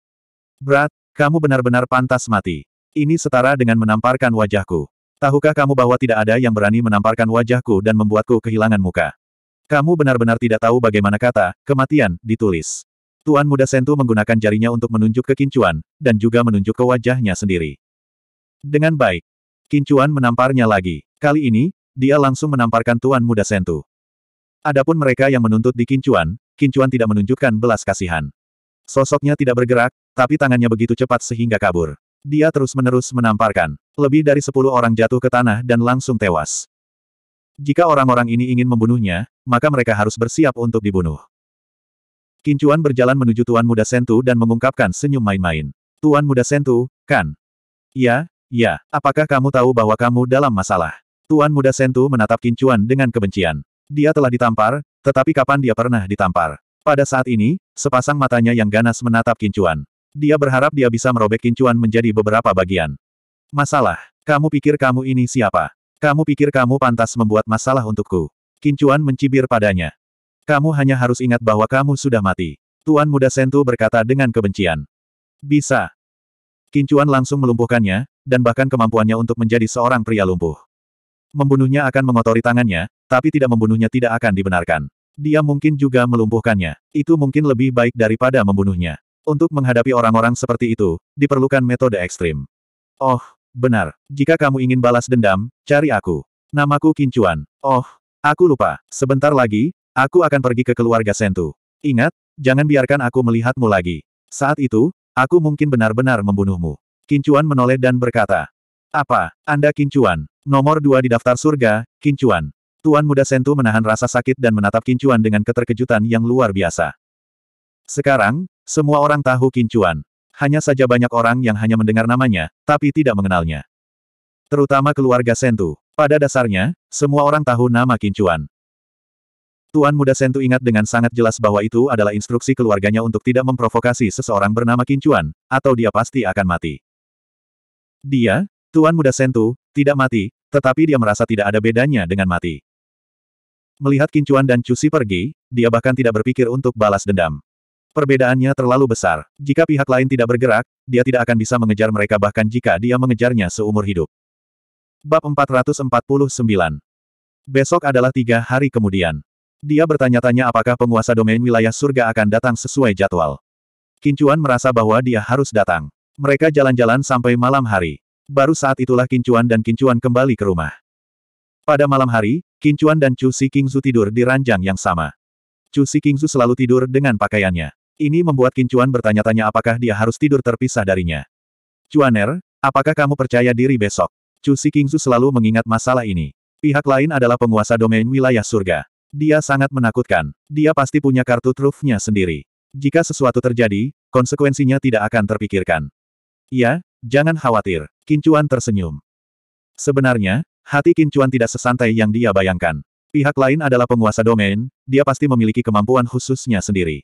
Brat, kamu benar-benar pantas mati. Ini setara dengan menamparkan wajahku. Tahukah kamu bahwa tidak ada yang berani menamparkan wajahku dan membuatku kehilangan muka? Kamu benar-benar tidak tahu bagaimana kata, kematian, ditulis. Tuan muda Sentu menggunakan jarinya untuk menunjuk ke Kincuan, dan juga menunjuk ke wajahnya sendiri. Dengan baik, Kincuan menamparnya lagi. Kali ini, dia langsung menamparkan Tuan muda Sentu. Adapun mereka yang menuntut di Kincuan, Kincuan tidak menunjukkan belas kasihan. Sosoknya tidak bergerak, tapi tangannya begitu cepat sehingga kabur. Dia terus-menerus menamparkan. Lebih dari sepuluh orang jatuh ke tanah dan langsung tewas. Jika orang-orang ini ingin membunuhnya, maka mereka harus bersiap untuk dibunuh. Kincuan berjalan menuju Tuan Muda Sentu dan mengungkapkan senyum main-main. Tuan Muda Sentu, kan? Ya, ya, apakah kamu tahu bahwa kamu dalam masalah? Tuan Muda Sentu menatap Kincuan dengan kebencian. Dia telah ditampar, tetapi kapan dia pernah ditampar? Pada saat ini, sepasang matanya yang ganas menatap Kincuan. Dia berharap dia bisa merobek Kincuan menjadi beberapa bagian. Masalah, kamu pikir kamu ini siapa? Kamu pikir kamu pantas membuat masalah untukku? Kincuan mencibir padanya. Kamu hanya harus ingat bahwa kamu sudah mati. Tuan muda Sentu berkata dengan kebencian. Bisa. Kincuan langsung melumpuhkannya, dan bahkan kemampuannya untuk menjadi seorang pria lumpuh. Membunuhnya akan mengotori tangannya, tapi tidak membunuhnya tidak akan dibenarkan. Dia mungkin juga melumpuhkannya. Itu mungkin lebih baik daripada membunuhnya. Untuk menghadapi orang-orang seperti itu, diperlukan metode ekstrim. Oh, benar. Jika kamu ingin balas dendam, cari aku. Namaku Kincuan. Oh, aku lupa. Sebentar lagi, aku akan pergi ke keluarga Sentu. Ingat, jangan biarkan aku melihatmu lagi. Saat itu, aku mungkin benar-benar membunuhmu. Kincuan menoleh dan berkata, Apa, Anda Kincuan? Nomor dua di daftar surga, Kincuan. Tuan muda Sentu menahan rasa sakit dan menatap Kincuan dengan keterkejutan yang luar biasa. Sekarang, semua orang tahu Kincuan. Hanya saja banyak orang yang hanya mendengar namanya, tapi tidak mengenalnya. Terutama keluarga Sentu. Pada dasarnya, semua orang tahu nama Kincuan. Tuan muda Sentu ingat dengan sangat jelas bahwa itu adalah instruksi keluarganya untuk tidak memprovokasi seseorang bernama Kincuan, atau dia pasti akan mati. Dia, Tuan muda Sentu, tidak mati, tetapi dia merasa tidak ada bedanya dengan mati. Melihat Kincuan dan Cusi pergi, dia bahkan tidak berpikir untuk balas dendam. Perbedaannya terlalu besar. Jika pihak lain tidak bergerak, dia tidak akan bisa mengejar mereka bahkan jika dia mengejarnya seumur hidup. Bab 449 Besok adalah tiga hari kemudian. Dia bertanya-tanya apakah penguasa domain wilayah surga akan datang sesuai jadwal. Kincuan merasa bahwa dia harus datang. Mereka jalan-jalan sampai malam hari. Baru saat itulah Kincuan dan Kincuan kembali ke rumah. Pada malam hari, Kincuan dan Chu Si Kingzu tidur di ranjang yang sama. Chu Si Kingzu selalu tidur dengan pakaiannya. Ini membuat Kincuan bertanya-tanya apakah dia harus tidur terpisah darinya. Cuaner, apakah kamu percaya diri besok? Chu Si Kingzu selalu mengingat masalah ini. Pihak lain adalah penguasa domain wilayah surga. Dia sangat menakutkan. Dia pasti punya kartu trufnya sendiri. Jika sesuatu terjadi, konsekuensinya tidak akan terpikirkan. Ya, jangan khawatir. Kincuan tersenyum. Sebenarnya, Hati Kincuan tidak sesantai yang dia bayangkan. Pihak lain adalah penguasa domain, dia pasti memiliki kemampuan khususnya sendiri.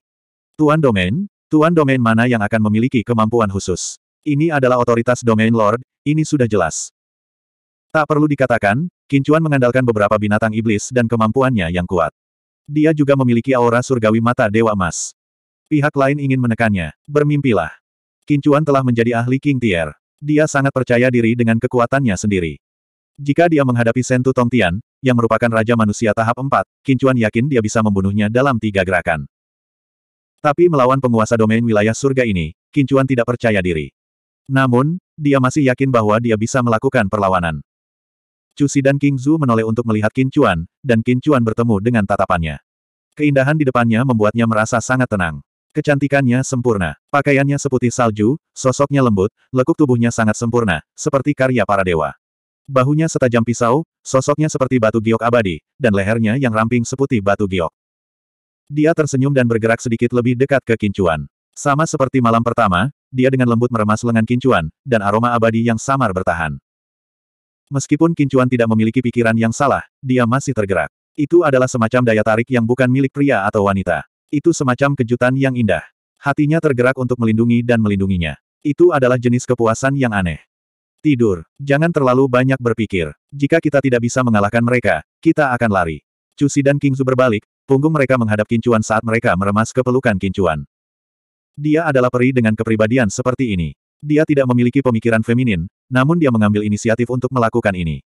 Tuan domain? Tuan domain mana yang akan memiliki kemampuan khusus? Ini adalah otoritas domain lord, ini sudah jelas. Tak perlu dikatakan, Kincuan mengandalkan beberapa binatang iblis dan kemampuannya yang kuat. Dia juga memiliki aura surgawi mata Dewa Emas. Pihak lain ingin menekannya, bermimpilah. Kincuan telah menjadi ahli King Tier. Dia sangat percaya diri dengan kekuatannya sendiri. Jika dia menghadapi Sentu Tongtian, yang merupakan Raja Manusia tahap 4, Kincuan yakin dia bisa membunuhnya dalam tiga gerakan. Tapi melawan penguasa domain wilayah surga ini, Kincuan tidak percaya diri. Namun, dia masih yakin bahwa dia bisa melakukan perlawanan. Cusi dan King Zhu menoleh untuk melihat Kincuan, dan Kincuan bertemu dengan tatapannya. Keindahan di depannya membuatnya merasa sangat tenang. Kecantikannya sempurna, pakaiannya seputih salju, sosoknya lembut, lekuk tubuhnya sangat sempurna, seperti karya para dewa. Bahunya setajam pisau, sosoknya seperti batu giok abadi, dan lehernya yang ramping seputih batu giok. Dia tersenyum dan bergerak sedikit lebih dekat ke Kincuan. Sama seperti malam pertama, dia dengan lembut meremas lengan Kincuan, dan aroma abadi yang samar bertahan. Meskipun Kincuan tidak memiliki pikiran yang salah, dia masih tergerak. Itu adalah semacam daya tarik yang bukan milik pria atau wanita. Itu semacam kejutan yang indah. Hatinya tergerak untuk melindungi dan melindunginya. Itu adalah jenis kepuasan yang aneh. Tidur. Jangan terlalu banyak berpikir. Jika kita tidak bisa mengalahkan mereka, kita akan lari. Cusi dan Kingzu berbalik, punggung mereka menghadap Kincuan saat mereka meremas ke pelukan Kincuan. Dia adalah peri dengan kepribadian seperti ini. Dia tidak memiliki pemikiran feminin, namun dia mengambil inisiatif untuk melakukan ini.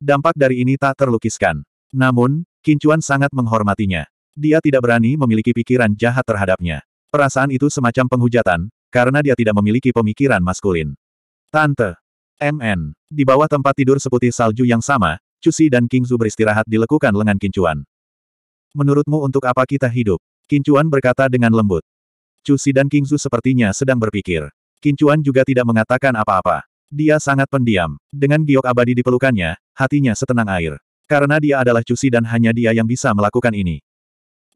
Dampak dari ini tak terlukiskan. Namun, Kincuan sangat menghormatinya. Dia tidak berani memiliki pikiran jahat terhadapnya. Perasaan itu semacam penghujatan, karena dia tidak memiliki pemikiran maskulin. Tante, MN. Di bawah tempat tidur seputih salju yang sama, Cusi dan Kingzu beristirahat di lekukan lengan Kincuan. Menurutmu untuk apa kita hidup? Kincuan berkata dengan lembut. Cusi dan Kingzu sepertinya sedang berpikir. Kincuan juga tidak mengatakan apa-apa. Dia sangat pendiam. Dengan giok abadi di pelukannya, hatinya setenang air. Karena dia adalah Cusi dan hanya dia yang bisa melakukan ini.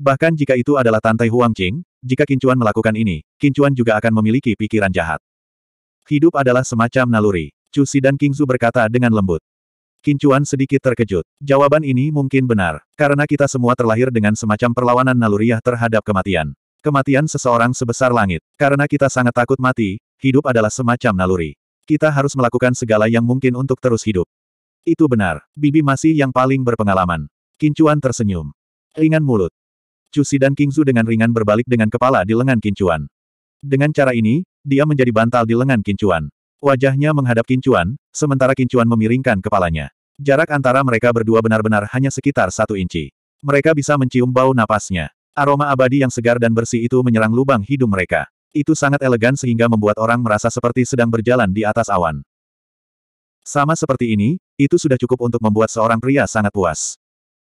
Bahkan jika itu adalah Tantai Huangqing, jika Kincuan melakukan ini, Kincuan juga akan memiliki pikiran jahat. Hidup adalah semacam naluri. Chu Si dan Zu berkata dengan lembut. Kincuan sedikit terkejut. Jawaban ini mungkin benar, karena kita semua terlahir dengan semacam perlawanan naluriah terhadap kematian. Kematian seseorang sebesar langit. Karena kita sangat takut mati, hidup adalah semacam naluri. Kita harus melakukan segala yang mungkin untuk terus hidup. Itu benar, Bibi masih yang paling berpengalaman. Kincuan tersenyum. Ringan mulut. Cusi dan King Zu dengan ringan berbalik dengan kepala di lengan Kincuan. Dengan cara ini, dia menjadi bantal di lengan Kincuan. Wajahnya menghadap Kincuan, sementara Kincuan memiringkan kepalanya. Jarak antara mereka berdua benar-benar hanya sekitar satu inci. Mereka bisa mencium bau napasnya. Aroma abadi yang segar dan bersih itu menyerang lubang hidung mereka. Itu sangat elegan sehingga membuat orang merasa seperti sedang berjalan di atas awan. Sama seperti ini, itu sudah cukup untuk membuat seorang pria sangat puas.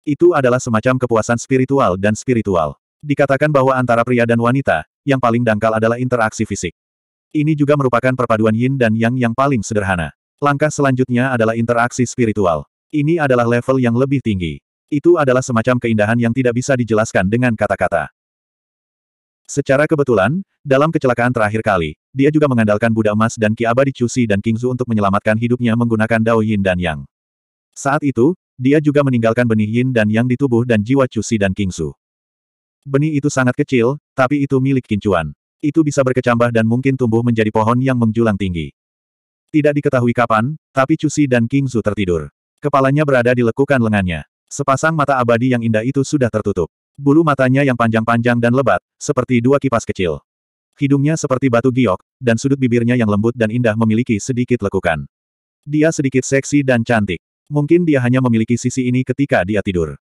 Itu adalah semacam kepuasan spiritual dan spiritual. Dikatakan bahwa antara pria dan wanita, yang paling dangkal adalah interaksi fisik. Ini juga merupakan perpaduan yin dan yang yang paling sederhana. Langkah selanjutnya adalah interaksi spiritual. Ini adalah level yang lebih tinggi. Itu adalah semacam keindahan yang tidak bisa dijelaskan dengan kata-kata. Secara kebetulan, dalam kecelakaan terakhir kali, dia juga mengandalkan Buddha emas dan Ki abadi Chusi dan Kingzu untuk menyelamatkan hidupnya menggunakan Dao Yin dan Yang. Saat itu, dia juga meninggalkan benih Yin dan Yang di tubuh dan jiwa Chusi dan Kingzu. Benih itu sangat kecil, tapi itu milik Kincuan. Itu bisa berkecambah dan mungkin tumbuh menjadi pohon yang menjulang tinggi. Tidak diketahui kapan, tapi Cusi dan King Zu tertidur. Kepalanya berada di lekukan lengannya. Sepasang mata abadi yang indah itu sudah tertutup. Bulu matanya yang panjang-panjang dan lebat, seperti dua kipas kecil. Hidungnya seperti batu giok, dan sudut bibirnya yang lembut dan indah memiliki sedikit lekukan. Dia sedikit seksi dan cantik. Mungkin dia hanya memiliki sisi ini ketika dia tidur.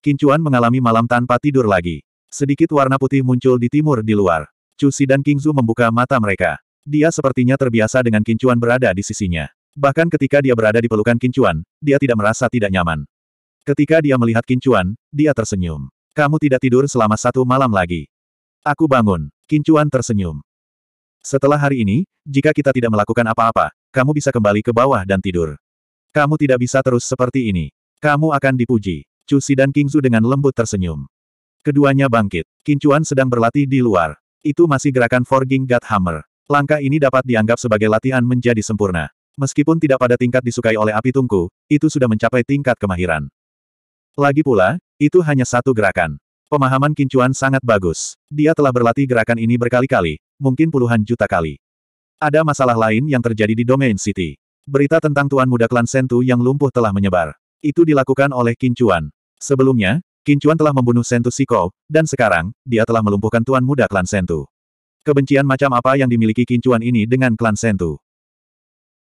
Kincuan mengalami malam tanpa tidur lagi. Sedikit warna putih muncul di timur di luar. Cusi dan King Kingzu membuka mata mereka. Dia sepertinya terbiasa dengan Kincuan berada di sisinya. Bahkan ketika dia berada di pelukan Kincuan, dia tidak merasa tidak nyaman. Ketika dia melihat Kincuan, dia tersenyum. Kamu tidak tidur selama satu malam lagi. Aku bangun. Kincuan tersenyum. Setelah hari ini, jika kita tidak melakukan apa-apa, kamu bisa kembali ke bawah dan tidur. Kamu tidak bisa terus seperti ini. Kamu akan dipuji. Cusi dan Kingzu dengan lembut tersenyum. Keduanya bangkit. Kincuan sedang berlatih di luar. Itu masih gerakan Forging God Hammer. Langkah ini dapat dianggap sebagai latihan menjadi sempurna. Meskipun tidak pada tingkat disukai oleh api tungku, itu sudah mencapai tingkat kemahiran. Lagi pula, itu hanya satu gerakan. Pemahaman Kincuan sangat bagus. Dia telah berlatih gerakan ini berkali-kali, mungkin puluhan juta kali. Ada masalah lain yang terjadi di Domain City. Berita tentang Tuan Muda Klan Sentu yang lumpuh telah menyebar. Itu dilakukan oleh Kincuan. Sebelumnya, Kincuan telah membunuh Sentu Siko, dan sekarang, dia telah melumpuhkan tuan muda klan Sentu. Kebencian macam apa yang dimiliki Kincuan ini dengan klan Sentu?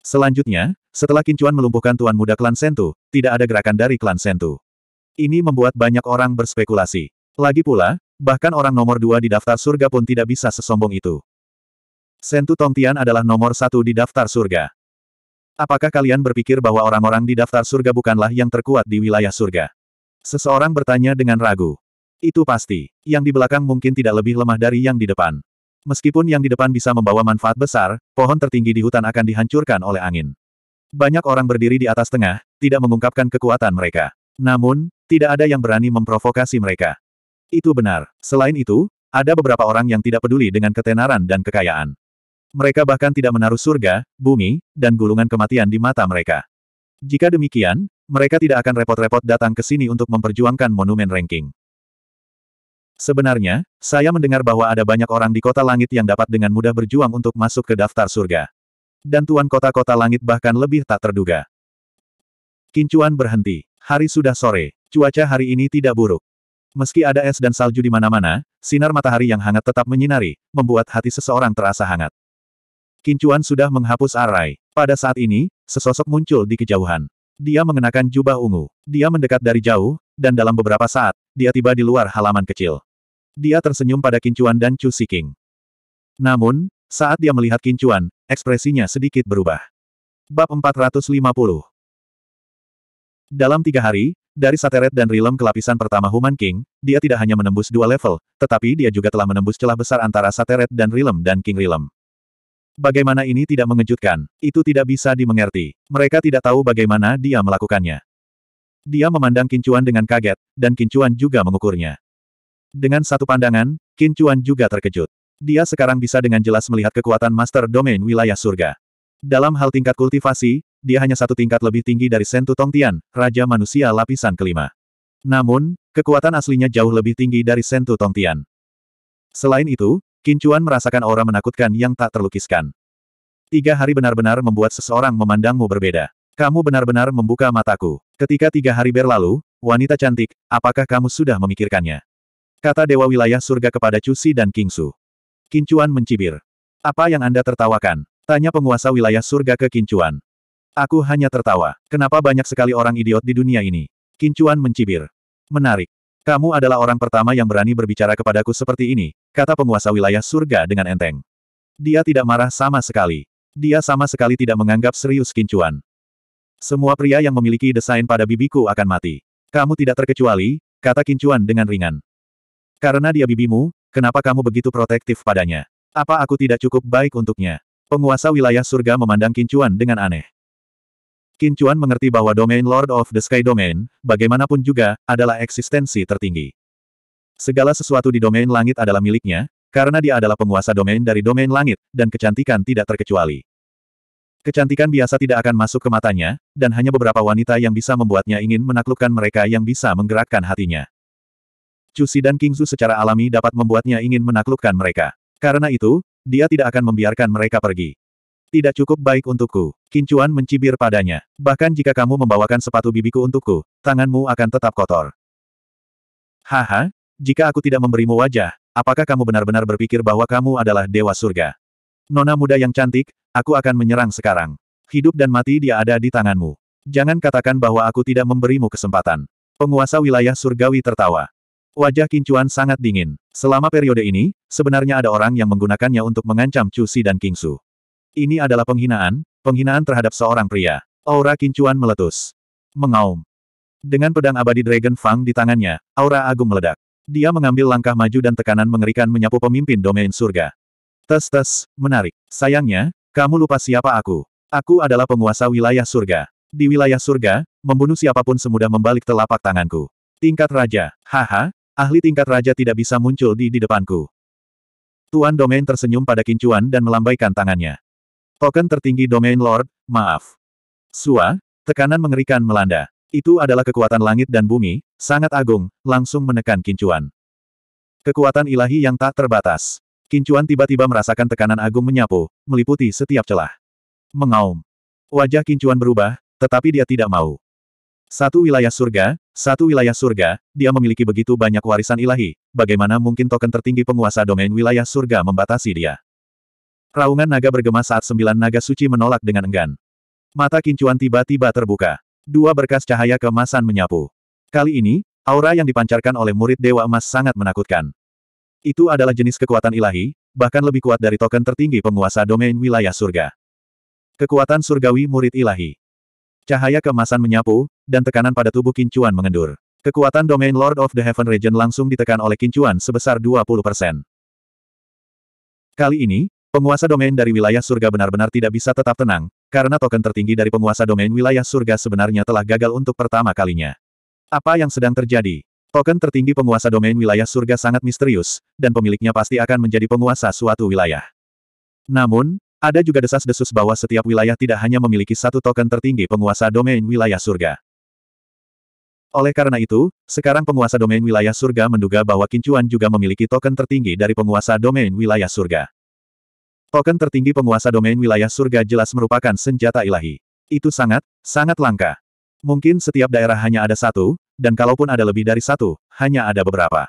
Selanjutnya, setelah Kincuan melumpuhkan tuan muda klan Sentu, tidak ada gerakan dari klan Sentu. Ini membuat banyak orang berspekulasi. Lagi pula, bahkan orang nomor dua di daftar surga pun tidak bisa sesombong itu. Sentu Tongtian adalah nomor satu di daftar surga. Apakah kalian berpikir bahwa orang-orang di daftar surga bukanlah yang terkuat di wilayah surga? Seseorang bertanya dengan ragu. Itu pasti. Yang di belakang mungkin tidak lebih lemah dari yang di depan. Meskipun yang di depan bisa membawa manfaat besar, pohon tertinggi di hutan akan dihancurkan oleh angin. Banyak orang berdiri di atas tengah, tidak mengungkapkan kekuatan mereka. Namun, tidak ada yang berani memprovokasi mereka. Itu benar. Selain itu, ada beberapa orang yang tidak peduli dengan ketenaran dan kekayaan. Mereka bahkan tidak menaruh surga, bumi, dan gulungan kematian di mata mereka. Jika demikian, mereka tidak akan repot-repot datang ke sini untuk memperjuangkan monumen ranking. Sebenarnya, saya mendengar bahwa ada banyak orang di kota langit yang dapat dengan mudah berjuang untuk masuk ke daftar surga. Dan tuan kota-kota langit bahkan lebih tak terduga. Kincuan berhenti. Hari sudah sore. Cuaca hari ini tidak buruk. Meski ada es dan salju di mana-mana, sinar matahari yang hangat tetap menyinari, membuat hati seseorang terasa hangat. Kincuan sudah menghapus arai. Pada saat ini, sesosok muncul di kejauhan. Dia mengenakan jubah ungu. Dia mendekat dari jauh, dan dalam beberapa saat, dia tiba di luar halaman kecil. Dia tersenyum pada Kincuan dan Chu Siking. Namun, saat dia melihat Kincuan, ekspresinya sedikit berubah. Bab 450 Dalam tiga hari, dari Sateret dan Rilem ke lapisan pertama Human King, dia tidak hanya menembus dua level, tetapi dia juga telah menembus celah besar antara Sateret dan Rilem dan King Rilem. Bagaimana ini tidak mengejutkan, itu tidak bisa dimengerti. Mereka tidak tahu bagaimana dia melakukannya. Dia memandang Kincuan dengan kaget, dan Kincuan juga mengukurnya. Dengan satu pandangan, Kincuan juga terkejut. Dia sekarang bisa dengan jelas melihat kekuatan Master Domain wilayah surga. Dalam hal tingkat kultivasi, dia hanya satu tingkat lebih tinggi dari Sentu Tongtian, Raja Manusia Lapisan Kelima. Namun, kekuatan aslinya jauh lebih tinggi dari Sentu Tongtian. Selain itu, Kincuan merasakan aura menakutkan yang tak terlukiskan. Tiga hari benar-benar membuat seseorang memandangmu berbeda. Kamu benar-benar membuka mataku. Ketika tiga hari berlalu, wanita cantik, apakah kamu sudah memikirkannya? Kata Dewa Wilayah Surga kepada Cusi dan Kingsu. Kincuan mencibir. Apa yang Anda tertawakan? Tanya penguasa wilayah surga ke Kincuan. Aku hanya tertawa. Kenapa banyak sekali orang idiot di dunia ini? Kincuan mencibir. Menarik. Kamu adalah orang pertama yang berani berbicara kepadaku seperti ini, kata penguasa wilayah surga dengan enteng. Dia tidak marah sama sekali. Dia sama sekali tidak menganggap serius kincuan. Semua pria yang memiliki desain pada bibiku akan mati. Kamu tidak terkecuali, kata kincuan dengan ringan. Karena dia bibimu, kenapa kamu begitu protektif padanya? Apa aku tidak cukup baik untuknya? Penguasa wilayah surga memandang kincuan dengan aneh. Qin Chuan mengerti bahwa domain Lord of the Sky Domain, bagaimanapun juga, adalah eksistensi tertinggi. Segala sesuatu di domain langit adalah miliknya, karena dia adalah penguasa domain dari domain langit, dan kecantikan tidak terkecuali. Kecantikan biasa tidak akan masuk ke matanya, dan hanya beberapa wanita yang bisa membuatnya ingin menaklukkan mereka yang bisa menggerakkan hatinya. Cusi dan Kingzu secara alami dapat membuatnya ingin menaklukkan mereka. Karena itu, dia tidak akan membiarkan mereka pergi. Tidak cukup baik untukku. Kincuan mencibir padanya. Bahkan jika kamu membawakan sepatu bibiku untukku, tanganmu akan tetap kotor. Haha, jika aku tidak memberimu wajah, apakah kamu benar-benar berpikir bahwa kamu adalah dewa surga? Nona muda yang cantik, aku akan menyerang sekarang. Hidup dan mati dia ada di tanganmu. Jangan katakan bahwa aku tidak memberimu kesempatan. Penguasa wilayah surgawi tertawa. Wajah Kincuan sangat dingin. Selama periode ini, sebenarnya ada orang yang menggunakannya untuk mengancam Chu dan Kingsu. Ini adalah penghinaan, penghinaan terhadap seorang pria. Aura kincuan meletus. Mengaum. Dengan pedang abadi Dragon Fang di tangannya, aura agung meledak. Dia mengambil langkah maju dan tekanan mengerikan menyapu pemimpin domain surga. Tes-tes, menarik. Sayangnya, kamu lupa siapa aku. Aku adalah penguasa wilayah surga. Di wilayah surga, membunuh siapapun semudah membalik telapak tanganku. Tingkat raja, haha, ahli tingkat raja tidak bisa muncul di di depanku. Tuan Domain tersenyum pada kincuan dan melambaikan tangannya. Token tertinggi Domain Lord, maaf. Sua, tekanan mengerikan melanda. Itu adalah kekuatan langit dan bumi, sangat agung, langsung menekan kincuan. Kekuatan ilahi yang tak terbatas. Kincuan tiba-tiba merasakan tekanan agung menyapu, meliputi setiap celah. Mengaum. Wajah kincuan berubah, tetapi dia tidak mau. Satu wilayah surga, satu wilayah surga, dia memiliki begitu banyak warisan ilahi, bagaimana mungkin token tertinggi penguasa domain wilayah surga membatasi dia? Raungan naga bergema saat sembilan naga suci menolak dengan enggan. Mata kincuan tiba-tiba terbuka. Dua berkas cahaya kemasan menyapu. Kali ini, aura yang dipancarkan oleh murid Dewa Emas sangat menakutkan. Itu adalah jenis kekuatan ilahi, bahkan lebih kuat dari token tertinggi penguasa domain wilayah surga. Kekuatan surgawi murid ilahi. Cahaya kemasan menyapu, dan tekanan pada tubuh kincuan mengendur. Kekuatan domain Lord of the Heaven Region langsung ditekan oleh kincuan sebesar 20%. Kali ini, Penguasa domain dari wilayah surga benar-benar tidak bisa tetap tenang, karena token tertinggi dari penguasa domain wilayah surga sebenarnya telah gagal untuk pertama kalinya. Apa yang sedang terjadi? Token tertinggi penguasa domain wilayah surga sangat misterius, dan pemiliknya pasti akan menjadi penguasa suatu wilayah. Namun, ada juga desas-desus bahwa setiap wilayah tidak hanya memiliki satu token tertinggi penguasa domain wilayah surga. Oleh karena itu, sekarang penguasa domain wilayah surga menduga bahwa Kincuan juga memiliki token tertinggi dari penguasa domain wilayah surga. Token tertinggi penguasa domain wilayah surga jelas merupakan senjata ilahi. Itu sangat, sangat langka. Mungkin setiap daerah hanya ada satu, dan kalaupun ada lebih dari satu, hanya ada beberapa.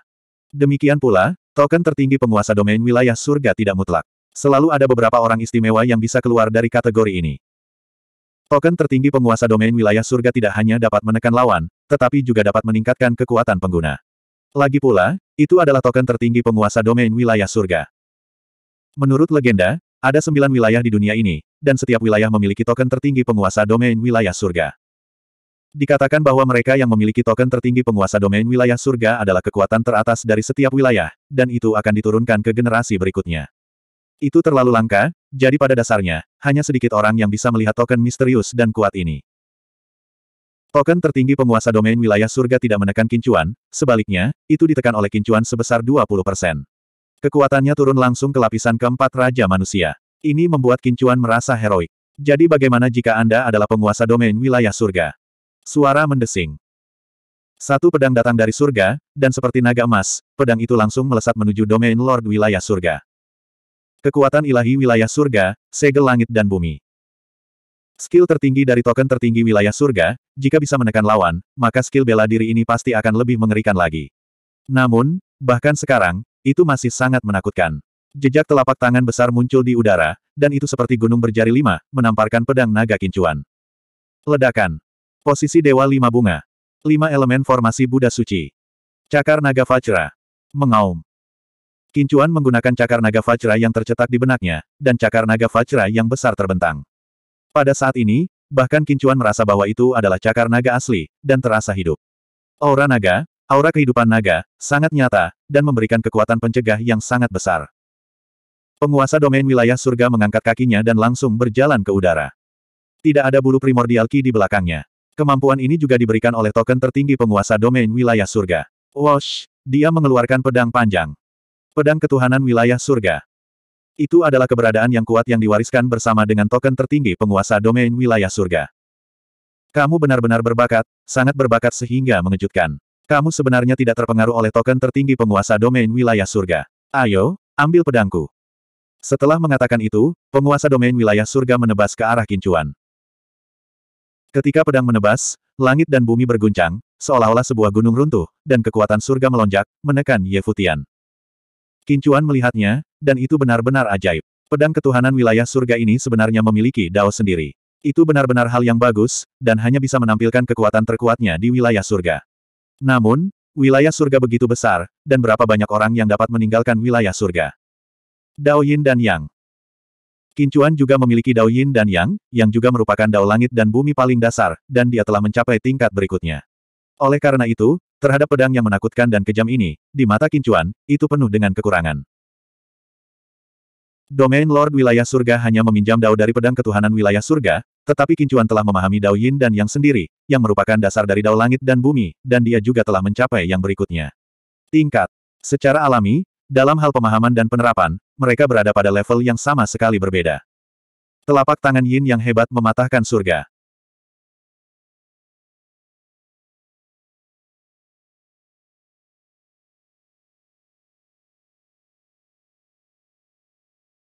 Demikian pula, token tertinggi penguasa domain wilayah surga tidak mutlak. Selalu ada beberapa orang istimewa yang bisa keluar dari kategori ini. Token tertinggi penguasa domain wilayah surga tidak hanya dapat menekan lawan, tetapi juga dapat meningkatkan kekuatan pengguna. Lagi pula, itu adalah token tertinggi penguasa domain wilayah surga. Menurut legenda, ada sembilan wilayah di dunia ini, dan setiap wilayah memiliki token tertinggi penguasa domain wilayah surga. Dikatakan bahwa mereka yang memiliki token tertinggi penguasa domain wilayah surga adalah kekuatan teratas dari setiap wilayah, dan itu akan diturunkan ke generasi berikutnya. Itu terlalu langka, jadi pada dasarnya, hanya sedikit orang yang bisa melihat token misterius dan kuat ini. Token tertinggi penguasa domain wilayah surga tidak menekan kincuan, sebaliknya, itu ditekan oleh kincuan sebesar 20%. Kekuatannya turun langsung ke lapisan keempat Raja Manusia. Ini membuat Kincuan merasa heroik. Jadi bagaimana jika Anda adalah penguasa domain wilayah surga? Suara mendesing. Satu pedang datang dari surga, dan seperti naga emas, pedang itu langsung melesat menuju domain Lord wilayah surga. Kekuatan ilahi wilayah surga, segel langit dan bumi. Skill tertinggi dari token tertinggi wilayah surga, jika bisa menekan lawan, maka skill bela diri ini pasti akan lebih mengerikan lagi. Namun, bahkan sekarang, itu masih sangat menakutkan. Jejak telapak tangan besar muncul di udara, dan itu seperti gunung berjari lima, menamparkan pedang naga kincuan. Ledakan. Posisi Dewa Lima Bunga. Lima elemen formasi Buddha Suci. Cakar Naga Vajra. Mengaum. Kincuan menggunakan cakar Naga Vajra yang tercetak di benaknya, dan cakar Naga Vajra yang besar terbentang. Pada saat ini, bahkan Kincuan merasa bahwa itu adalah cakar naga asli, dan terasa hidup. Aura naga, Aura kehidupan naga, sangat nyata, dan memberikan kekuatan pencegah yang sangat besar. Penguasa domain wilayah surga mengangkat kakinya dan langsung berjalan ke udara. Tidak ada bulu primordial ki di belakangnya. Kemampuan ini juga diberikan oleh token tertinggi penguasa domain wilayah surga. Wash! Dia mengeluarkan pedang panjang. Pedang ketuhanan wilayah surga. Itu adalah keberadaan yang kuat yang diwariskan bersama dengan token tertinggi penguasa domain wilayah surga. Kamu benar-benar berbakat, sangat berbakat sehingga mengejutkan. Kamu sebenarnya tidak terpengaruh oleh token tertinggi penguasa domain wilayah surga. Ayo, ambil pedangku. Setelah mengatakan itu, penguasa domain wilayah surga menebas ke arah kincuan. Ketika pedang menebas, langit dan bumi berguncang, seolah-olah sebuah gunung runtuh, dan kekuatan surga melonjak, menekan Ye Futian. Kincuan melihatnya, dan itu benar-benar ajaib. Pedang ketuhanan wilayah surga ini sebenarnya memiliki dao sendiri. Itu benar-benar hal yang bagus, dan hanya bisa menampilkan kekuatan terkuatnya di wilayah surga. Namun, wilayah surga begitu besar, dan berapa banyak orang yang dapat meninggalkan wilayah surga. Dao Yin dan Yang Kincuan juga memiliki Dao Yin dan Yang, yang juga merupakan Dao Langit dan Bumi paling dasar, dan dia telah mencapai tingkat berikutnya. Oleh karena itu, terhadap pedang yang menakutkan dan kejam ini, di mata Kincuan, itu penuh dengan kekurangan. Domain Lord wilayah surga hanya meminjam Dao dari pedang ketuhanan wilayah surga, tetapi Kincuan telah memahami Dao Yin dan Yang sendiri, yang merupakan dasar dari Dao Langit dan Bumi, dan dia juga telah mencapai yang berikutnya. Tingkat. Secara alami, dalam hal pemahaman dan penerapan, mereka berada pada level yang sama sekali berbeda. Telapak tangan Yin yang hebat mematahkan surga.